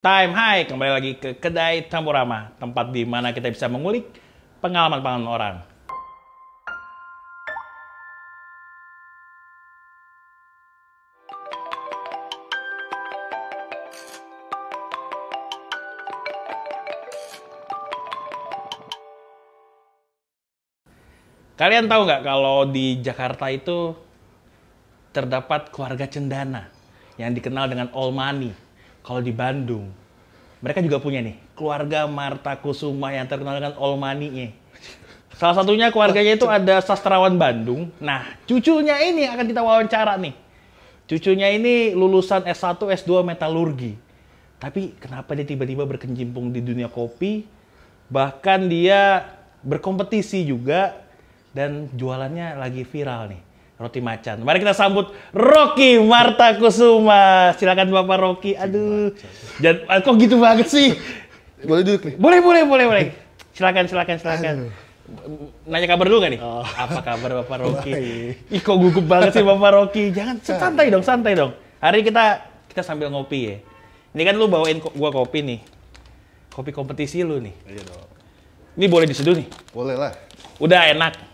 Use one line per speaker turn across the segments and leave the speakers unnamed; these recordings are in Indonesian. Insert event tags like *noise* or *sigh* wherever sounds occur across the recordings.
Time High kembali lagi ke kedai Tamborama, tempat di mana kita bisa mengulik pengalaman-pengalaman orang. Kalian tahu nggak kalau di Jakarta itu terdapat keluarga cendana yang dikenal dengan All Money. Kalau di Bandung, mereka juga punya nih keluarga Marta Kusuma yang terkenal dengan money nya Salah satunya keluarganya itu ada sastrawan Bandung. Nah, cucunya ini akan kita wawancara nih. Cucunya ini lulusan S1, S2 metalurgi. Tapi kenapa dia tiba-tiba berkenjimpung di dunia kopi? Bahkan dia berkompetisi juga dan jualannya lagi viral nih roti macan. Mari kita sambut Rocky Marta Kusuma. Silakan Bapak Rocky. Aduh. Jangan, eh, kok gitu banget sih? Boleh duduk nih? Boleh, boleh, boleh, boleh. Silakan, silakan, silakan. Nanya kabar dulu gak nih? Oh. Apa kabar Bapak *laughs* Rocky? Iya. Ih kok gugup banget sih Bapak Rocky. Jangan nah. santai dong, santai dong. Hari kita kita sambil ngopi ya. Ini kan lu bawain gua kopi nih. Kopi kompetisi lu nih. Iya dong. Ini boleh diseduh nih? Boleh lah. Udah enak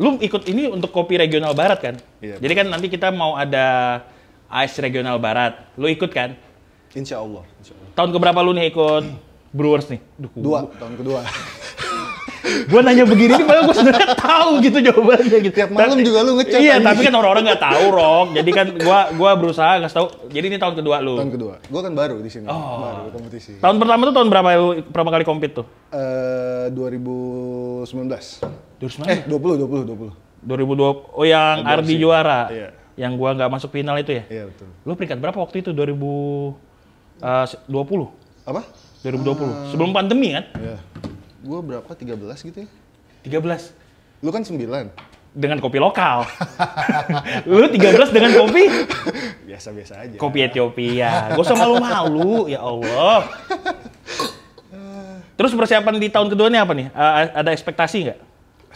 lu ikut ini untuk kopi regional barat kan? Iya. Jadi kan nanti kita mau ada ice regional barat. Lu ikut kan? Insya Allah. Insya Allah. Tahun keberapa lu nih ikut Brewers nih? Duh, dua, tahun kedua gue nanya begini nih, padahal gue sebenarnya tahu gitu jawabannya gitu. Tiap malam tapi, juga lu ngecek. Iya, aja. tapi kan orang-orang gak tahu, Rok. Jadi kan gue gua berusaha nggak tahu. Jadi ini tahun kedua lu. Tahun kedua. Gue kan baru di sini. Oh. Baru kompetisi. Tahun pertama tuh tahun berapa lu pertama kali kompet tuh? Eh uh, 2019. 2019. Eh 20 20 20. 2020. Oh yang Aduh, Ardi sih. juara. Iya. Yang gua nggak masuk final itu ya? Iya, betul. Lu peringkat berapa waktu itu? 2020. Eh, Apa? 2020. Uh, eh. Sebelum pandemi kan? Iya gue berapa 13 gitu ya 13 lu kan 9 dengan kopi lokal. *laughs* lu 13 dengan kopi?
Biasa-biasa aja.
Kopi Ethiopia. Gue sama lu malu, ya Allah. Terus persiapan di tahun kedua ini apa nih? A ada ekspektasi nggak?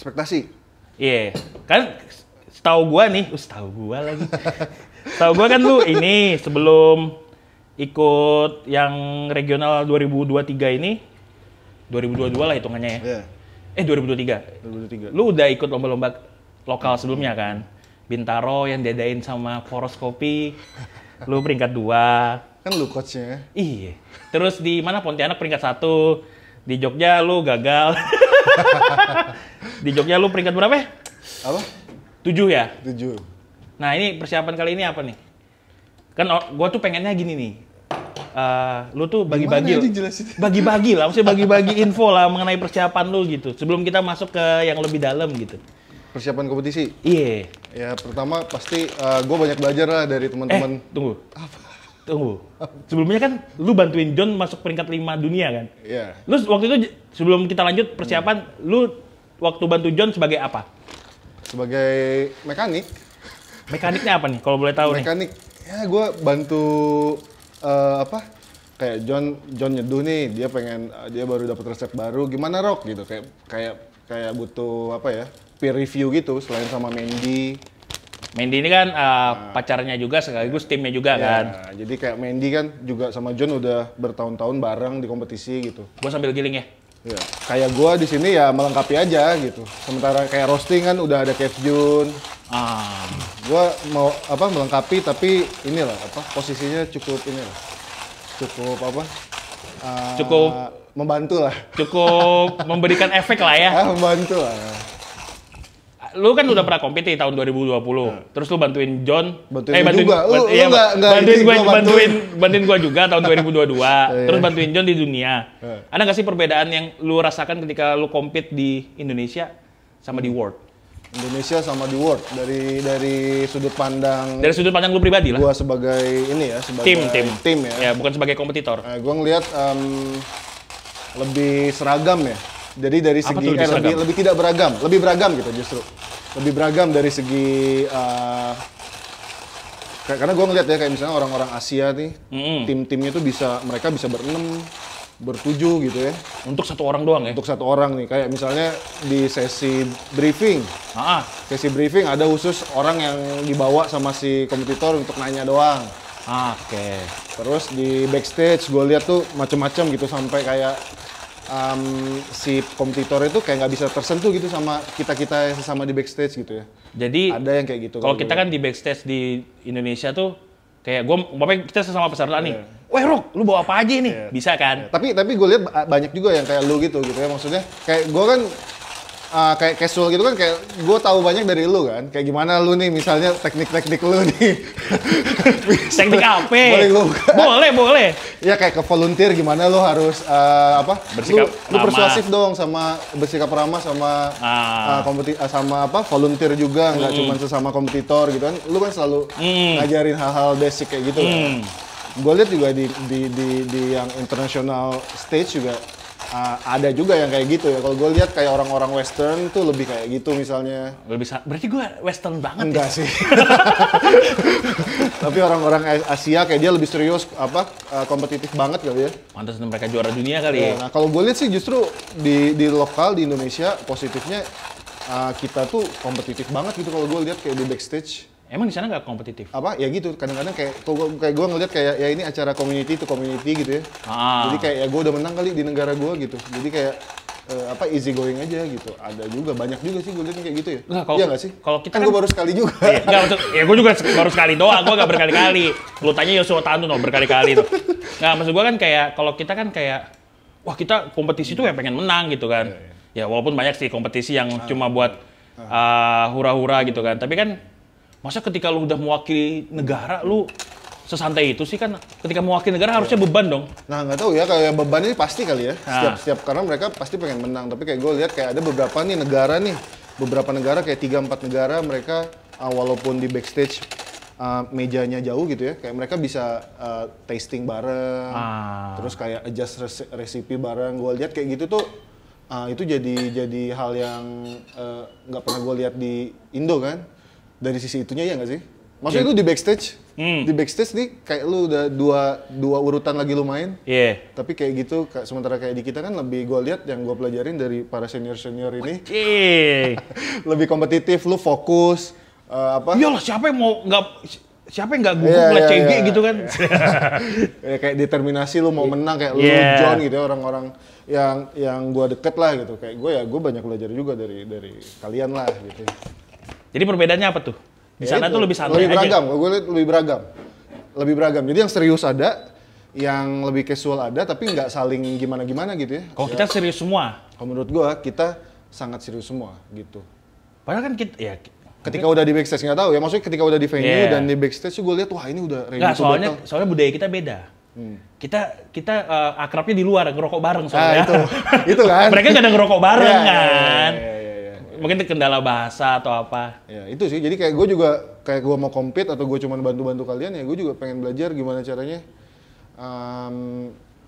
Ekspektasi? Iya. Yeah. Kan setahu gue nih, uh, setahu gua lagi. setahu gue kan lu ini sebelum ikut yang regional 2023 ini, 2022 lah hitungannya ya. Yeah. Eh 2023. 2023. Lu udah ikut lomba-lomba lokal hmm. sebelumnya kan? Bintaro yang dedain sama Poros Kopi. *laughs* lu peringkat dua. Kan lu coachnya. Ya? Iya. Terus di mana Pontianak peringkat satu. Di Jogja lu gagal. *laughs* di Jogja lu peringkat berapa ya? Apa? Tujuh ya? Tujuh. Nah ini persiapan kali ini apa nih? Kan gue tuh pengennya gini nih uh, lu tuh bagi-bagi ya *laughs* bagi-bagi lah maksudnya bagi-bagi info lah mengenai persiapan lu gitu sebelum kita masuk ke yang lebih dalam gitu persiapan kompetisi iya yeah. ya pertama pasti uh, eh, gue banyak belajar lah dari teman-teman eh, tunggu apa tunggu sebelumnya kan lu bantuin John masuk peringkat 5 dunia kan iya yeah. lu waktu itu sebelum kita lanjut persiapan hmm. lu waktu bantu John sebagai apa
sebagai mekanik
mekaniknya apa nih kalau boleh tahu mekanik nih?
ya gue bantu uh, apa kayak John John nyeduh nih dia pengen uh, dia baru dapat resep baru gimana Rock gitu
kayak kayak kayak butuh apa ya
peer review gitu selain sama Mandy
Mandy ini kan uh, nah, pacarnya juga sekaligus timnya juga ya, kan. Jadi kayak Mandy kan
juga sama John udah bertahun-tahun bareng di kompetisi gitu.
Gua sambil giling ya. Ya.
Kayak gua di sini ya melengkapi aja gitu. Sementara kayak roasting kan udah ada kevjun Ah. Gua mau apa melengkapi tapi inilah apa posisinya cukup inilah. Cukup apa? Uh, cukup membantu lah.
Cukup memberikan *laughs* efek lah ya. Ah, membantu lah lu kan udah pernah kompeti tahun 2020. Hmm. Terus lu bantuin John. Bantuin eh, bantuin, juga. Bantuin, lu, iya, enggak, enggak bantuin gua bantuin, bantuin bantuin gua juga tahun 2022. *laughs* Iya. terus bantuin John di dunia. Hmm. Ada nggak sih perbedaan yang lu rasakan ketika lu kompet di Indonesia sama di hmm. World?
Indonesia sama di World dari dari sudut pandang
dari sudut pandang lu pribadi lah. Gua sebagai ini ya sebagai tim tim tim ya. Ya bukan sebagai kompetitor. Nah, gua
ngelihat um, lebih seragam ya jadi dari Apa segi eh, lebih lebih tidak beragam, lebih beragam gitu justru. Lebih beragam dari segi uh, kayak, karena gue ngeliat ya kayak misalnya orang-orang Asia nih, mm-hmm. tim-timnya tuh bisa mereka bisa berenam, bertujuh gitu ya. Untuk satu orang doang ya? Untuk satu orang nih. Kayak misalnya di sesi briefing. Ah. Sesi briefing ada khusus orang yang dibawa sama si kompetitor untuk nanya doang. Ah, Oke. Okay. Terus di backstage gue lihat tuh macem-macem gitu sampai kayak um, si kompetitor itu kayak nggak bisa tersentuh gitu sama kita kita sesama di backstage gitu ya. Jadi ada yang kayak gitu. Kalau kita kan di
backstage di Indonesia tuh kayak gue, bapak kita sesama peserta yeah. nih. Iya.
Wah Rock, lu bawa apa aja nih? Yeah. Bisa kan? Yeah. Tapi tapi gue lihat banyak juga yang kayak lu gitu gitu ya maksudnya. Kayak gue kan uh, kayak casual gitu kan kayak gue tahu banyak dari lu kan kayak gimana lu nih misalnya teknik-teknik lu nih *laughs* teknik apa boleh gua buka. boleh boleh ya kayak ke volunteer gimana lu harus uh, apa bersikap lu, lu persuasif dong sama bersikap ramah sama ah. uh, kompeti sama apa volunteer juga nggak mm. cuma sesama kompetitor gitu kan lu kan selalu mm. ngajarin hal-hal basic kayak gitu mm. kan hmm. gue lihat juga di, di di di yang international stage juga uh, ada juga yang kayak gitu ya. Kalau gue lihat kayak orang-orang Western tuh lebih kayak gitu misalnya. Lebih berarti gue Western banget ya? Enggak ya? sih. *laughs* Tapi orang-orang Asia kayak dia lebih serius apa uh, kompetitif banget kali ya.
Mantas mereka juara dunia kali iya, ya. Nah
kalau gue lihat sih justru di di lokal di Indonesia positifnya uh, kita tuh kompetitif banget gitu kalau gue lihat kayak di backstage Emang di sana nggak kompetitif? Apa? Ya gitu. Kadang-kadang kayak kayak gue ngeliat kayak ya ini acara community itu community gitu ya. Ah. Jadi kayak ya gue udah menang kali di negara gue gitu. Jadi kayak eh, apa easy going aja gitu. Ada juga banyak juga sih gue liat kayak gitu ya. Nah, kalo, iya nggak sih? Kalau kita kan, kan gue baru sekali juga. Iya, enggak,
maksud, ya gue juga baru sekali doang. Gue nggak berkali-kali. Lu tanya Yosua Tanto no, berkali-kali tuh. Nah maksud gue kan kayak kalau kita kan kayak wah kita kompetisi tuh ya pengen menang gitu kan. Iya, iya. Ya, walaupun banyak sih kompetisi yang ah. cuma buat ah. Ah, hura-hura uh, hura -hura gitu kan. Tapi kan Masa ketika lu udah mewakili negara, lu sesantai itu sih kan ketika mewakili negara harusnya beban dong.
Nah nggak tahu ya kayak bebannya pasti kali ya nah. setiap nah. setiap karena mereka pasti pengen menang tapi kayak gue lihat kayak ada beberapa nih negara nih beberapa negara kayak tiga empat negara mereka uh, walaupun di backstage uh, mejanya jauh gitu ya kayak mereka bisa uh, tasting bareng ah. terus kayak adjust res resipi bareng gue lihat kayak gitu tuh uh, itu jadi jadi hal yang eh, nggak uh, pernah gue lihat di Indo kan dari sisi itunya ya nggak sih? Iya. Maksudnya yeah. lu di backstage, hmm. di backstage nih kayak lu udah dua dua urutan lagi lu main. Iya. Yeah. Tapi kayak gitu, sementara kayak di kita kan lebih gue lihat yang gue pelajarin dari para senior senior ini, *laughs* lebih kompetitif, lu fokus. Uh, apa?
Iyalah siapa yang mau nggak siapa yang nggak gugup yeah, iya, yeah, yeah. gitu kan?
*laughs* ya, kayak determinasi lu mau iya. menang kayak yeah. lu John gitu ya, orang-orang yang yang gue deket lah gitu kayak gue ya gue banyak belajar juga dari dari kalian lah gitu.
Jadi perbedaannya apa tuh? Di ya sana itu. tuh lebih santai lebih beragam. aja.
Gue lihat lebih beragam. Lebih beragam. Jadi yang serius ada, yang lebih casual ada, tapi nggak saling gimana-gimana gitu ya.
Kalau ya. kita serius semua? Kalau menurut
gue, kita sangat serius semua gitu. Padahal kan kita, ya ketika udah di backstage nggak tahu ya maksudnya ketika udah di venue yeah. dan di backstage gue lihat wah ini udah ready nggak, soalnya battle.
soalnya budaya kita beda hmm. kita kita uh, akrabnya di luar ngerokok bareng ah, soalnya ah, itu *laughs* itu kan mereka nggak ngerokok bareng yeah, iya, kan yeah, yeah mungkin kendala bahasa atau apa ya
itu sih jadi kayak gue juga kayak gue mau compete atau gue cuma bantu-bantu kalian ya gue juga pengen belajar gimana caranya um,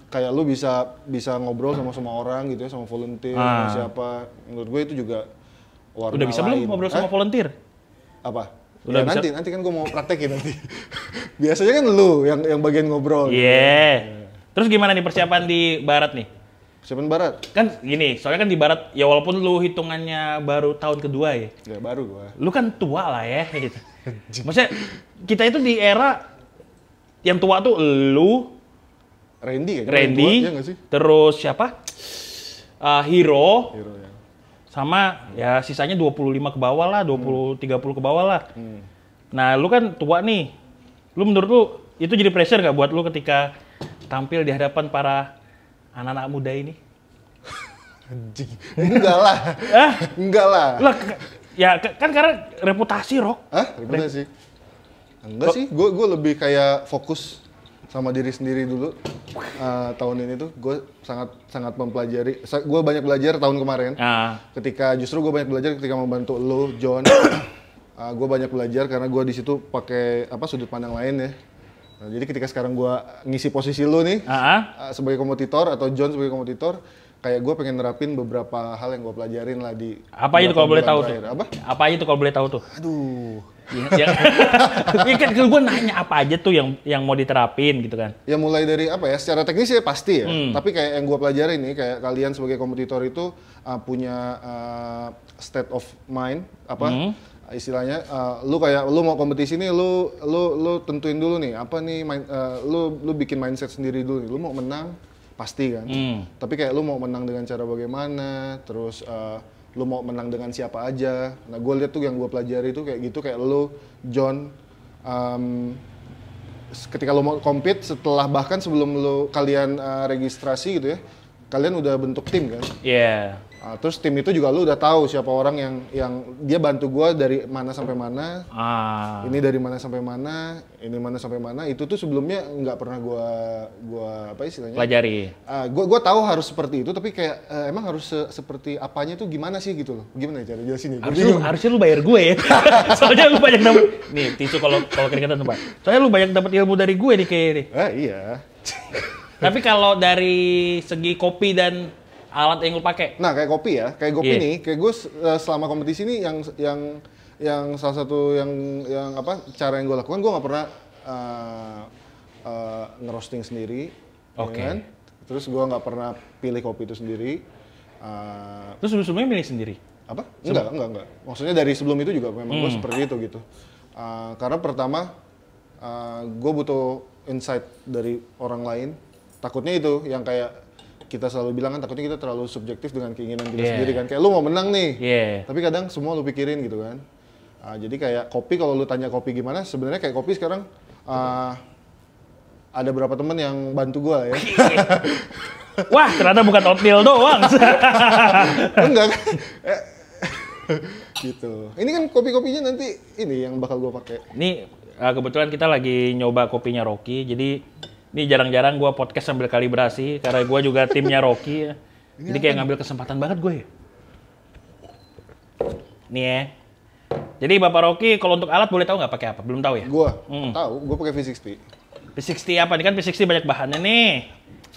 kayak lu bisa bisa ngobrol sama semua orang gitu ya sama volunteer ah. sama siapa menurut gue itu juga warna udah bisa lain. belum ngobrol sama Hah? volunteer apa udah ya, bisa. nanti nanti kan gue mau praktekin nanti *laughs* biasanya kan lu yang yang bagian ngobrol yeah.
gitu. terus gimana nih persiapan di barat nih Siapin barat. Kan gini, soalnya kan di barat ya walaupun lu hitungannya baru tahun kedua ya. Ya baru gua. Lu kan tua lah ya gitu. *laughs* Maksudnya kita itu di era yang tua tuh lu Randy kan? Randy, tua, ya sih? terus siapa? Uh, ah, Hero. Hero ya. Sama ya sisanya 25 ke bawah lah, 20 hmm. ke bawah lah. Hmm. Nah, lu kan tua nih. Lu menurut lu itu jadi pressure gak buat lu ketika tampil di hadapan para anak-anak muda ini? Anjing. Enggak lah. Hah? Enggak lah. Lah, ya kan karena reputasi, Rok. Hah?
Reputasi? Enggak sih, gue gue lebih kayak fokus sama diri sendiri dulu. Uh, tahun ini tuh gue sangat sangat mempelajari. Gue banyak belajar tahun kemarin. Uh. Ketika justru gue banyak belajar ketika membantu lo, John. uh, *coughs* ah, gue banyak belajar karena gue di situ pakai apa sudut pandang lain ya Nah, jadi ketika sekarang gue ngisi posisi lu nih uh -huh. Eh, sebagai kompetitor atau John sebagai kompetitor, kayak gue pengen nerapin beberapa hal yang gue pelajarin lah di apa itu kalau boleh tahu tuh apa
apa itu kalau boleh tahu tuh aduh ya, ya kan, *laughs* iya kan gue nanya apa aja tuh yang yang mau diterapin gitu kan ya mulai dari
apa ya secara teknis ya pasti ya hmm. tapi kayak yang gue pelajarin nih kayak kalian sebagai kompetitor itu uh, punya uh, state of mind apa hmm istilahnya uh, lu kayak lu mau kompetisi nih lu lu lu tentuin dulu nih apa nih main, uh, lu lu bikin mindset sendiri dulu nih lu mau menang pasti kan hmm. tapi kayak lu mau menang dengan cara bagaimana terus uh, lu mau menang dengan siapa aja nah gue lihat tuh yang gue pelajari itu kayak gitu kayak lu John um, ketika lu mau compete setelah bahkan sebelum lu kalian uh, registrasi gitu ya kalian udah bentuk tim kan?
Iya. Yeah. Nah,
terus tim itu juga lu udah tahu siapa orang yang yang dia bantu gua dari mana sampai mana. Ah. Ini dari mana sampai mana, ini mana sampai mana. Itu tuh sebelumnya nggak pernah gua gua apa istilahnya? Pelajari. Uh, gua gua tahu harus seperti itu tapi kayak uh, emang harus se seperti
apanya tuh gimana sih gitu loh. Gimana ya cara jelasin ini? Harusnya lu, harusnya lu bayar gue ya. *laughs* Soalnya lu banyak dapat nih tisu kalau kalau keringetan tempat. Soalnya lu banyak dapat ilmu dari gue nih kayak ini. Eh, iya. Tapi kalau dari segi kopi dan alat yang lu pakai. Nah, kayak kopi ya. Kayak kopi yeah. nih,
kayak gue eh, selama kompetisi ini yang yang yang salah satu yang yang apa cara yang gue lakukan gue nggak pernah uh, uh, ngerosting sendiri. Ya Oke. Okay. Kan? Terus gue nggak pernah pilih kopi itu sendiri. Uh,
Terus sebelumnya milih sendiri? Apa? Enggak, Sebelum?
enggak, enggak. Maksudnya dari sebelum itu juga memang hmm. gue seperti itu gitu. Uh, karena pertama uh, gue butuh insight dari orang lain takutnya itu yang kayak kita selalu bilang kan takutnya kita terlalu subjektif dengan keinginan kita yeah. sendiri kan kayak lu mau menang nih yeah. tapi kadang semua lu pikirin gitu kan uh, jadi kayak kopi kalau lu tanya kopi gimana sebenarnya kayak kopi sekarang uh, ada berapa temen yang bantu gua ya *laughs* wah ternyata bukan oatmeal doang *laughs* enggak
*laughs* gitu
ini kan kopi-kopinya nanti ini yang bakal
gua pakai ini ah, kebetulan kita lagi nyoba kopinya Rocky jadi ini jarang-jarang gue podcast sambil kalibrasi karena gue juga timnya Rocky ya. Ini Jadi kayak ngambil kesempatan banget gue ya. Nih ya. Jadi Bapak Rocky kalau untuk alat boleh tahu nggak pakai apa? Belum tahu ya? Gue hmm. tahu, gue pakai V60. V60 apa nih kan V60 banyak bahannya nih.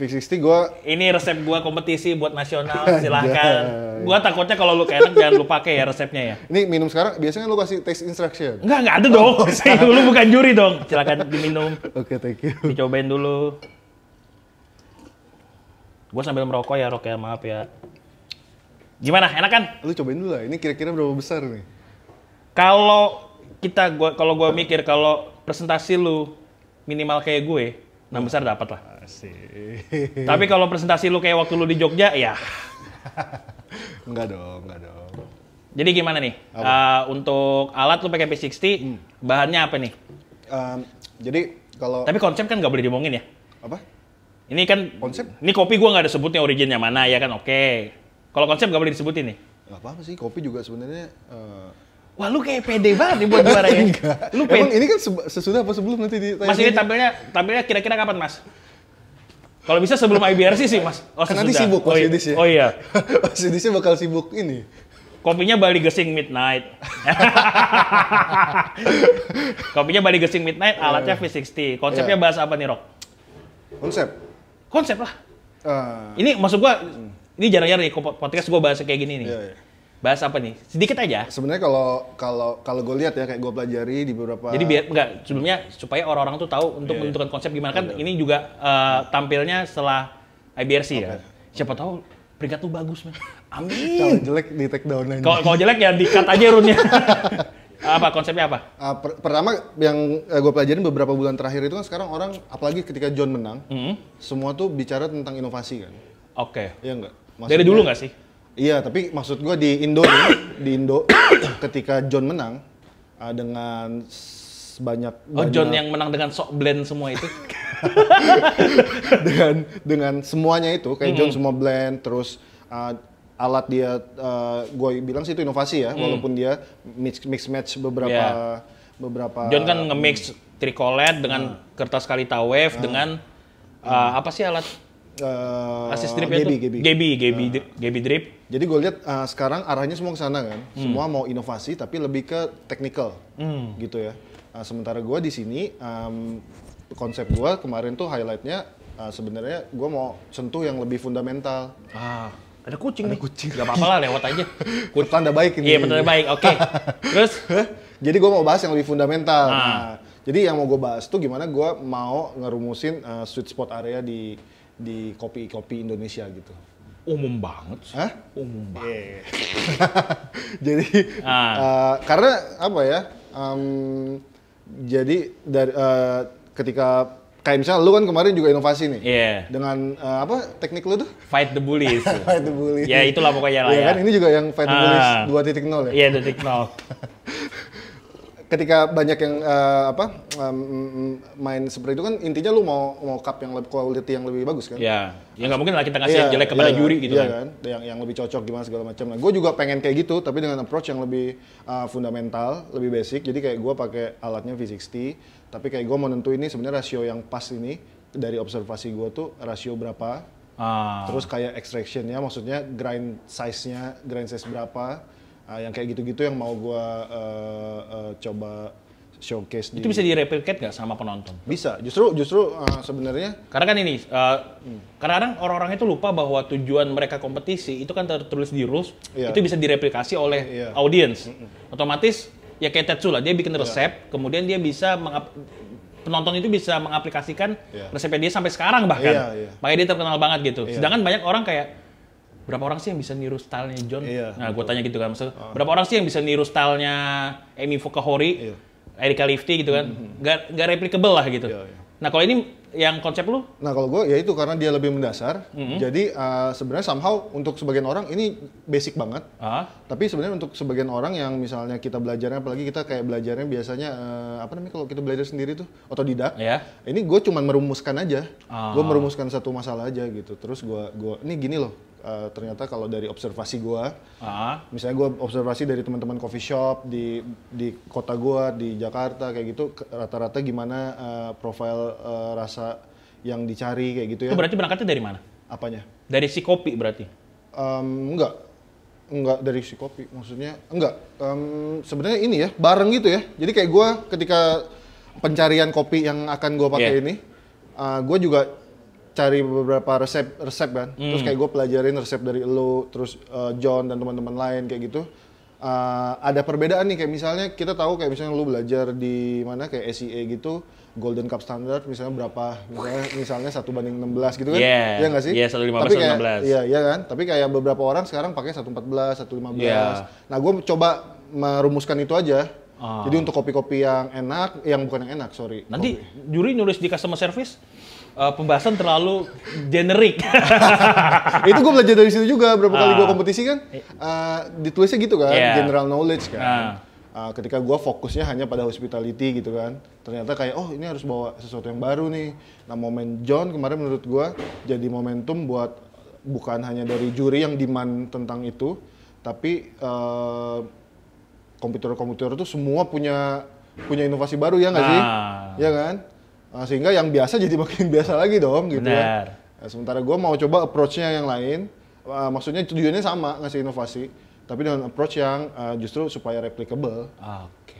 360 gue ini resep gue kompetisi buat nasional *laughs* silahkan gue takutnya kalau lu kayak jangan lu pakai ya resepnya ya ini minum sekarang biasanya lu kasih taste instruction enggak enggak ada dong oh, *laughs* lu bukan juri dong silahkan diminum *laughs* oke thank you dicobain dulu gue sambil merokok ya rok ya maaf ya gimana enak kan lu cobain dulu lah ini kira-kira berapa besar nih kalau kita gua kalau gue mikir kalau presentasi lu minimal kayak gue Nah besar dapat lah. Asik. Tapi kalau presentasi lu kayak waktu lu di Jogja, ya. enggak *laughs* dong, enggak dong. Jadi gimana nih? Uh, untuk alat lu pakai P60, hmm. bahannya apa nih?
Um, jadi kalau Tapi
konsep kan nggak boleh diomongin ya? Apa? Ini kan konsep. Ini kopi gua nggak ada sebutnya originnya mana ya kan? Oke. Okay. Kalau konsep nggak boleh disebutin nih. Gak apa-apa sih, kopi juga sebenarnya uh,
Wah lu kayak pede banget nih buat juara ya.
*laughs* lu pede. Emang ini kan sesudah apa sebelum nanti di. Mas ini tampilnya tampilnya kira-kira kapan mas? Kalau bisa sebelum IBRC sih mas. Oh, kan nanti sibuk Mas oh iya. Yudis ya. Oh iya. *laughs* Mas Yudisnya bakal sibuk ini. Kopinya Bali Gesing Midnight. *laughs* Kopinya Bali Gesing Midnight, iya, alatnya iya. V60. Konsepnya bahas apa nih, Rock? Konsep. Konsep lah. Uh, ini maksud gua, hmm. ini jarang-jarang nih podcast gua bahas kayak gini nih. Yeah, yeah bahas apa nih? Sedikit aja.
Sebenarnya kalau kalau kalau gue lihat ya kayak gue pelajari di
beberapa. Jadi biar enggak sebelumnya supaya orang-orang tuh tahu untuk yeah, iya. menentukan konsep gimana kan yeah. ini juga uh, tampilnya setelah IBRC okay. ya. Siapa tahu peringkat tuh bagus man. Amin. *laughs*
kalau jelek di take down aja. Kalau
jelek ya di cut aja runnya. *laughs* apa konsepnya apa? Uh, per
pertama yang eh, gue pelajari beberapa bulan terakhir itu kan sekarang orang apalagi ketika John menang, mm -hmm. semua tuh bicara tentang inovasi kan.
Oke. Okay. Iya enggak? Maksudnya, Dari dulu nggak sih?
Iya, tapi maksud gue di Indo di Indo *coughs* ketika John menang uh, dengan oh, banyak Oh, banyak, John yang
menang dengan sok blend semua itu.
*laughs* dengan dengan semuanya itu kayak mm -hmm. John semua blend terus uh, alat dia uh, ah, gue bilang sih itu inovasi ya, mm. walaupun dia mix mix match beberapa yeah.
beberapa John kan nge-mix mm. tricolet dengan uh, kertas kalita wave uh, dengan uh, apa sih alat Uh, Asis drip Gaby, itu? Gaby. Gaby, Gaby, nah. Gaby drip. Jadi gue lihat
uh, sekarang arahnya semua ke sana kan. Hmm. Semua mau inovasi tapi lebih ke technical hmm. gitu ya. Uh, sementara gue di sini um, konsep gue kemarin tuh highlightnya uh, sebenarnya gue mau sentuh yang lebih fundamental. Ah. Ada kucing ada nih. kucing. Gak apa-apa lah, lewat aja. Kucing. *laughs* Tanda baik ini. Iya, pertanda baik. Oke. Okay. *laughs* Terus? jadi gue mau bahas yang lebih fundamental. Ah. Nah, jadi yang mau gue bahas tuh gimana gue mau ngerumusin uh, sweet spot area di di kopi-kopi Indonesia gitu?
Umum banget sih. Hah?
Umum banget. Yeah. Iya. *laughs* jadi ah. uh, karena apa ya? Um, jadi dari uh, ketika kayak misalnya lu kan kemarin juga inovasi nih. Yeah. Dengan uh, apa teknik lu tuh?
Fight the bullies. *laughs* fight the bullies. Ya itulah pokoknya lah ya. ya. kan ini
juga yang fight the bullies uh, ah. 2.0 ya. Iya yeah, *laughs* 2.0 ketika banyak yang uh, apa um, main seperti itu kan intinya lu mau mau cup yang lebih quality yang lebih bagus kan? Iya.
Ya nggak mungkin lah kita ngasih yang jelek kepada iya, juri gitu iya, kan. kan.
Yang yang lebih cocok gimana segala macam. Nah, gue juga pengen kayak gitu tapi dengan approach yang lebih uh, fundamental, lebih basic. Jadi kayak gue pakai alatnya V60 tapi kayak gue mau nentuin ini sebenarnya rasio yang pas ini dari observasi gue tuh rasio berapa. Ah. Terus kayak extraction extractionnya maksudnya grind size-nya, grind size berapa uh, yang kayak gitu-gitu yang mau gue uh, uh, eh, coba
showcase itu di... bisa direplicate nggak sama penonton
bisa justru justru uh, sebenarnya
karena kan ini uh, hmm. kadang-kadang orang-orang itu lupa bahwa tujuan mereka kompetisi itu kan tertulis di rules yeah. itu bisa direplikasi oleh yeah. audience mm-hmm. otomatis ya kayak Tetsu lah dia bikin iya. resep yeah. kemudian dia bisa mengap- penonton itu bisa mengaplikasikan yeah. resepnya dia sampai sekarang bahkan yeah, yeah. makanya dia terkenal banget gitu yeah. sedangkan banyak orang kayak berapa orang sih yang bisa niru stylenya John? Iya, nah, gue tanya gitu kan, maksud uh. Ah. berapa orang sih yang bisa niru stylenya Amy Fukahori, iya. Erika Lifty gitu kan? Mm-hmm. Gak, gak replicable lah gitu. Iya, iya. Nah kalau ini yang konsep lu? Nah kalau gue
ya itu karena dia lebih mendasar. Mm-hmm. Jadi uh, sebenarnya somehow untuk sebagian orang ini basic banget. Uh. Tapi sebenarnya untuk sebagian orang yang misalnya kita belajarnya, apalagi kita kayak belajarnya biasanya uh, apa namanya kalau kita belajar sendiri tuh otodidak. Yeah. Ini gue cuman merumuskan aja.
Uh. Ah. Gue merumuskan
satu masalah aja gitu. Terus gue gue ini gini loh Eh, ternyata kalau dari observasi gue, uh ah. misalnya gue observasi dari teman-teman coffee shop di di kota gue di Jakarta kayak gitu, rata-rata gimana uh, eh, profil uh, eh, rasa yang dicari kayak
gitu ya. Itu berarti berangkatnya dari mana? Apanya? Dari si kopi berarti?
Um, enggak, enggak dari si kopi. Maksudnya enggak. Um, Sebenarnya ini ya bareng gitu ya. Jadi kayak gue ketika pencarian kopi yang akan gue pakai yeah. ini, uh, gue juga cari beberapa resep resep kan hmm. terus kayak gue pelajarin resep dari lo terus uh, John dan teman-teman lain kayak gitu uh, ada perbedaan nih kayak misalnya kita tahu kayak misalnya lo belajar di mana kayak SEA gitu Golden Cup Standard misalnya berapa misalnya misalnya satu banding 16 gitu kan yeah. ya iya nggak sih Iya yeah, iya iya kan tapi kayak beberapa orang sekarang pakai satu empat belas satu lima belas iya. nah gue coba merumuskan itu aja Oh. Jadi untuk kopi-kopi yang
enak, yang bukan yang enak, sorry. Nanti kopi. juri nulis di customer service, uh, pembahasan terlalu generik. *laughs* itu gue belajar dari situ juga berapa uh, kali gue ah. kompetisi kan
uh, ditulisnya gitu kan yeah. general knowledge kan. Uh. Uh, ketika gue fokusnya hanya pada hospitality gitu kan, ternyata kayak oh ini harus bawa sesuatu yang baru nih. Nah momen John kemarin menurut gue jadi momentum buat bukan hanya dari juri yang demand tentang itu, tapi uh, komputer-komputer itu semua punya punya inovasi baru ya nggak sih? Ah. Ya kan? Nah, sehingga yang biasa jadi *laughs* makin biasa lagi dong gitu ya. Bener. Nah, sementara gue mau coba approach-nya yang lain, uh, maksudnya tujuannya sama ngasih inovasi, tapi dengan approach yang uh, justru supaya replicable.
Ah, oke. Okay.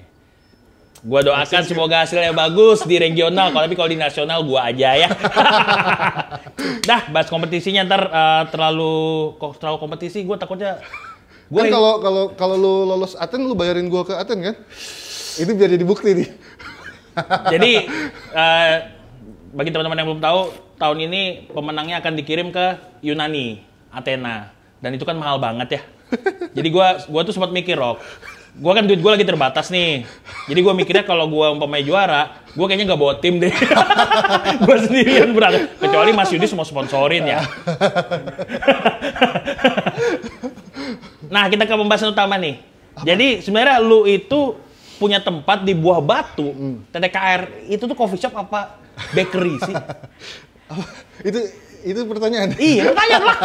Gua doakan semoga hasilnya bagus di regional, kalau tapi kalau di nasional gua aja ya. Dah, *laughs* bahas kompetisinya ntar uh, terlalu kok terlalu kompetisi, gua takutnya Gua kan kalau
kalau kalau lu lolos Aten lu bayarin gua ke Aten kan? Itu biar jadi bukti nih.
Jadi uh, bagi teman-teman yang belum tahu, tahun ini pemenangnya akan dikirim ke Yunani, Athena. Dan itu kan mahal banget ya. Jadi gua gua tuh sempat mikir, Rock. Gua kan duit gua lagi terbatas nih. Jadi gua mikirnya kalau gua umpamanya juara, gua kayaknya nggak bawa tim deh. *laughs* gua sendirian berat. Kecuali Mas Yudi semua sponsorin ya. *laughs* nah, kita ke pembahasan utama nih. Apa? Jadi sebenarnya lu itu punya tempat di Buah Batu, hmm. TDKR itu tuh coffee shop apa bakery sih? *laughs* itu itu pertanyaan. Iya, tanya lah.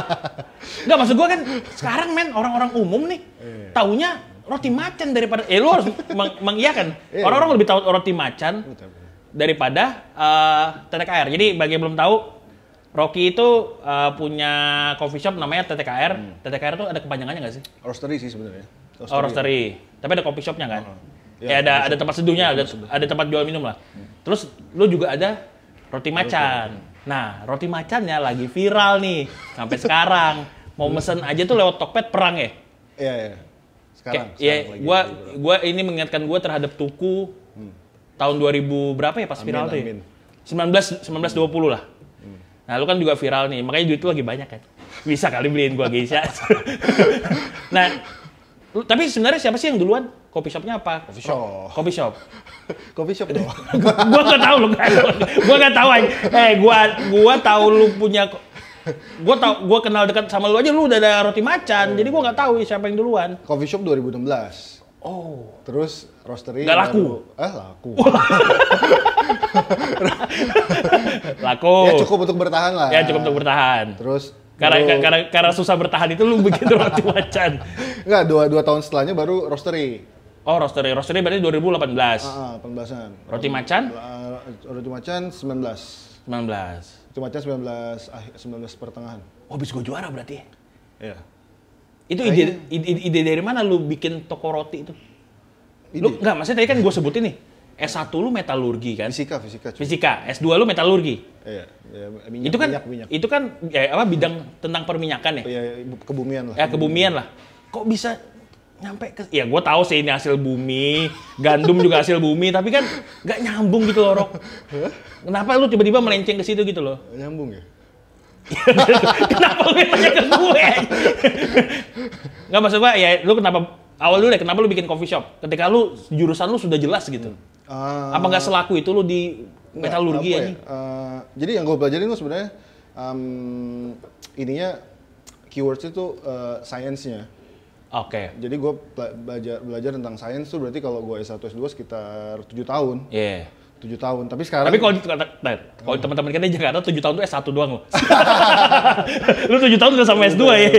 Enggak *laughs* maksud gua kan sekarang men orang-orang umum nih tahunya taunya roti macan daripada eh lu harus meng iya kan? Iya. Orang-orang lebih tahu roti macan iya, daripada uh, eh, TTKR. Jadi bagi yang belum tahu Rocky itu uh, punya coffee shop namanya TTKR. Hmm. TTKR itu ada kepanjangannya nggak sih? Roastery sih sebenarnya. Oh, roastery. Oh, roastery. Ya. Tapi ada coffee shopnya kan? Uh -huh. Ya, ya ada ada tempat seduhnya, ada ada tempat jual minum lah. Hmm. Terus lu juga ada roti macan. Hmm. Nah, roti macannya lagi viral nih sampai sekarang. Mau mesen aja tuh lewat Tokped perang ya? Iya, iya. Sekarang, Iya, sekarang ya, gua lagi. gua ini mengingatkan gua terhadap tuku hmm. tahun 2000 berapa ya pas amin, viral amin. tuh? Ya? 19 1920 lah. Hmm. Nah, lu kan juga viral nih, makanya duit lu lagi banyak kan. Bisa kali beliin gua geisha. *laughs* nah, tapi sebenarnya siapa sih yang duluan? Kopi shopnya apa? Kopi shop. Kopi shop. kopi *laughs* shop dong. *laughs* gua gak tahu lu kan. gua gak tahu aja. Eh, gua gua tahu lu punya gua tau gua kenal dekat sama lu aja lu udah ada roti macan. Hmm. Jadi gua nggak tahu siapa yang duluan. Kopi shop 2016. Oh. Terus roastery Gak laku. eh laku. *laughs* laku. Ya cukup untuk bertahan lah. Ya cukup untuk bertahan. Terus karena karena karena susah bertahan itu lu bikin roti macan.
Enggak, dua, dua tahun setelahnya baru roastery.
Oh, roastery. Roastery berarti 2018. Heeh, uh, 18-an. Roti macan? Ah, roti macan 19. 19. Roti macan 19 ah, 19 pertengahan. Oh, habis gua juara berarti. Ya? Iya.
Yeah. Itu ide,
ide, ide dari mana lu bikin toko roti itu? Ide. Lu enggak, maksudnya tadi kan gua sebutin nih. S1 lu metalurgi kan? Fisika, fisika. Cuman. Fisika. S2 lu metalurgi. Iya, iya minyak, itu kan minyak, minyak. itu kan ya, apa bidang tentang perminyakan ya? Iya, iya kebumian lah. Ya, kebumian lah. Kok bisa nyampe ke ya gue tahu sih ini hasil bumi gandum juga hasil bumi tapi kan nggak nyambung gitu loh Rok kenapa lu tiba-tiba melenceng ke situ gitu loh nyambung ya *laughs* kenapa lu tanya ke gue nggak maksud gue ya lu kenapa awal dulu deh ya, kenapa lu bikin coffee shop ketika lu jurusan lu sudah jelas gitu uh, apa nggak selaku itu lu di metalurgi ya? Ini? Uh,
eh, jadi yang gue pelajarin lu sebenarnya um, ininya keywords itu uh, sainsnya
Oke. Okay. Jadi
gue belajar belajar tentang sains tuh berarti kalau gue S1 S2 sekitar 7 tahun.
Iya. Yeah. 7 tahun. Tapi sekarang Tapi kalau nah, kalau oh. teman-teman kita di Jakarta 7 tahun tuh S1 doang loh. *laughs* *laughs* lu 7 tahun udah sampai S2 ya.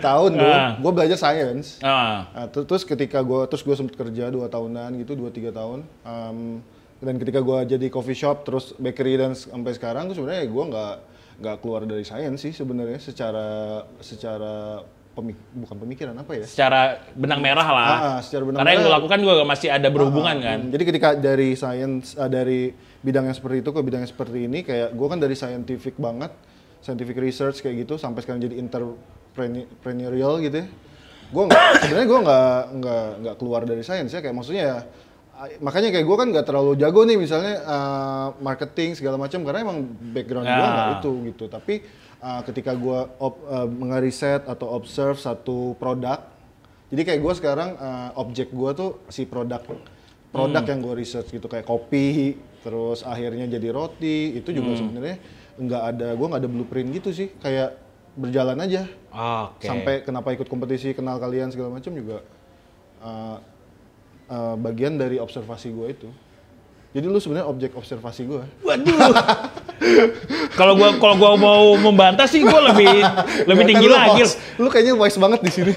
7 *laughs* tahun dulu nah.
gue belajar sains. Nah. nah. terus ketika gue terus gue sempat kerja 2 tahunan gitu, 2 3 tahun. Um, dan ketika gue jadi coffee shop terus bakery dan sampai sekarang tuh sebenarnya gue nggak nggak keluar dari sains sih sebenarnya secara secara pemik bukan
pemikiran apa ya? Secara benang merah lah. Ah, ah secara benang Karena merah. yang dilakukan juga masih ada berhubungan ah, ah kan. Hmm. Jadi ketika
dari sains ah, dari bidang yang seperti itu ke bidang yang seperti ini kayak gue kan dari scientific banget, scientific research kayak gitu sampai sekarang jadi entrepreneurial gitu. Ya. Gue *coughs* sebenarnya gue nggak nggak nggak keluar dari sains ya kayak maksudnya ya ah, makanya kayak gue kan nggak terlalu jago nih misalnya uh, marketing segala macam karena emang background ya. gue nah. nggak itu gitu tapi uh, ketika gue uh, mengeriset atau observe satu produk jadi kayak gue sekarang uh, objek gue tuh si produk produk hmm. yang gue research gitu kayak kopi terus akhirnya jadi roti itu juga hmm. sebenarnya nggak ada gue nggak ada blueprint gitu sih kayak berjalan aja okay. sampai kenapa ikut kompetisi kenal kalian segala macam juga uh, uh, bagian dari observasi gue itu jadi lu sebenarnya objek observasi gue waduh *laughs* Kalau gua
kalau gua mau membantah sih gua lebih *laughs* ya, lebih tinggi lu lagi. Host. Lu kayaknya wise banget di sini.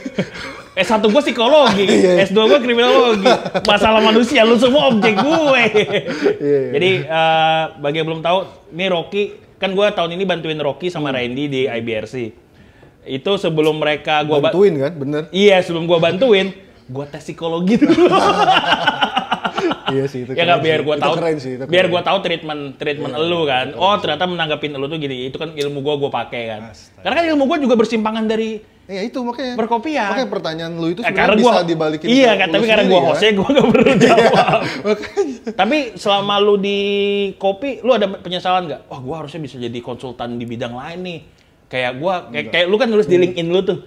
S1 *laughs* gua psikologi, S2 *laughs* iya, iya. gua kriminologi. Masalah manusia lu semua objek gue. Iya, Jadi uh, bagi yang belum tahu, ini Rocky kan gua tahun ini bantuin Rocky sama hmm. Randy di IBRC. Itu sebelum mereka gua bantuin kan, bener? Iya, sebelum gua bantuin, gua tes psikologi dulu
iya sih itu. Ya nggak biar gue tahu. Keren Biar gue
tahu treatment treatment yeah, elu iya, kan. Iya, oh ternyata menanggapin elu tuh gini. Itu kan ilmu gue gue pakai kan. Karena kan ilmu gue juga bersimpangan dari Iya itu makanya. Berkopiah. Makanya pertanyaan lu itu eh, sebenarnya bisa gua, dibalikin. Iya, kan, tapi karena gua ya. hostnya kan? gua gak perlu *laughs* iya, jawab. tapi selama lu di kopi, lu ada penyesalan nggak? Wah, gua harusnya bisa jadi konsultan di bidang lain nih. Kayak gua kayak, kayak lu kan nulis di LinkedIn lu tuh.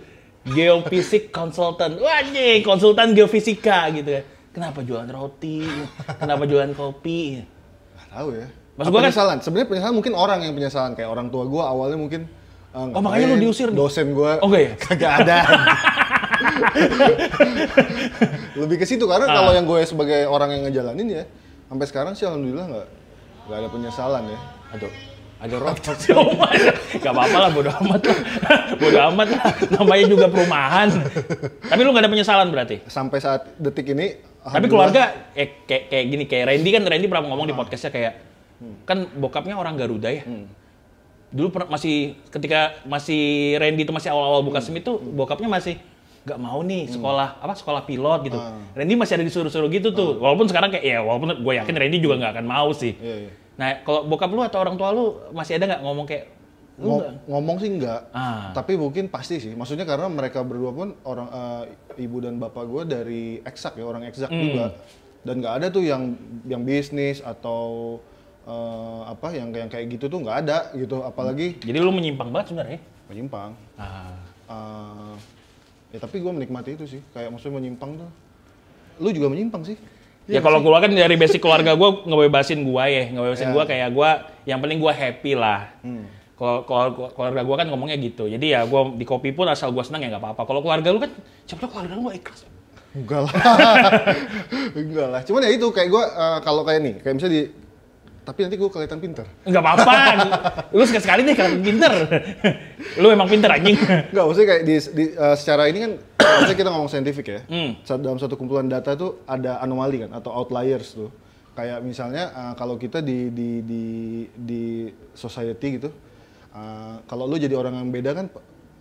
Geofisik konsultan. Wah, nih, konsultan geofisika gitu kan kenapa jualan roti, kenapa jualan kopi. Gak tahu ya. gua kan- penyesalan
kan Sebenarnya penyesalan mungkin orang yang penyesalan kayak orang tua gue awalnya mungkin uh, Oh, makanya lu diusir Dosen gue. Oke oh, ya? *laughs* Kagak ada. Lebih ke situ karena uh. kalau ah. yang gue ya sebagai orang yang ngejalanin ya sampai sekarang sih alhamdulillah nggak nggak ada penyesalan ya. Aduh, ada rokok.
Gak apa-apa lah, bodo amat lah. *laughs* bodo amat lah, namanya juga perumahan. Tapi lu gak ada penyesalan berarti? Sampai saat detik ini, Tapi keluarga, eh, kayak, kayak gini, kayak Randy kan, Randy pernah ngomong ah. di podcastnya kayak, hmm. kan bokapnya orang Garuda ya. Hmm. Dulu pernah masih, ketika masih Randy itu masih awal-awal buka hmm. SIM itu, bokapnya masih, gak mau nih hmm. sekolah apa sekolah pilot gitu. Uh. Randy masih ada disuruh-suruh gitu tuh. Uh. Walaupun sekarang kayak ya walaupun gue yakin ah. Randy juga nggak akan mau sih. Yeah, yeah Nah, kalau bokap lu atau orang tua lu masih ada nggak ngomong kayak Ngom
ngomong sih enggak, ah. tapi mungkin pasti sih. Maksudnya karena mereka berdua pun orang uh, ibu dan bapak gue dari eksak ya orang eksak hmm. juga, dan nggak ada tuh yang yang bisnis atau uh, apa yang yang kayak gitu tuh nggak ada gitu. Apalagi hmm. jadi
lu menyimpang banget sebenarnya? Ya? Menyimpang. Ah. Uh, ya
tapi gue menikmati itu sih. Kayak maksudnya menyimpang tuh, lu juga menyimpang sih.
Ya, ya kalau gua kan dari basic keluarga gua ngebebasin gua ya, ngebebasin yeah. gue kayak gua yang penting gua happy lah. Hmm. Kalau keluarga gua kan ngomongnya gitu, jadi ya gua di kopi pun asal gua senang ya nggak apa-apa. Kalau keluarga lu kan, lu keluarga lu gak ikhlas?
Enggak lah, *laughs* enggak lah. Cuman ya itu kayak gua uh, kalau kayak nih, kayak misalnya di tapi nanti gue kelihatan pinter. Enggak apa-apa. lu sekali-sekali
nih kelihatan pinter.
lu emang pinter anjing. Enggak, maksudnya kayak di, di uh, secara ini kan maksudnya kita ngomong saintifik ya. Hmm. Saat Dalam satu kumpulan data tuh ada anomali kan atau outliers tuh. Kayak misalnya uh, kalau kita di di di di society gitu. Uh, kalau lu jadi orang yang beda kan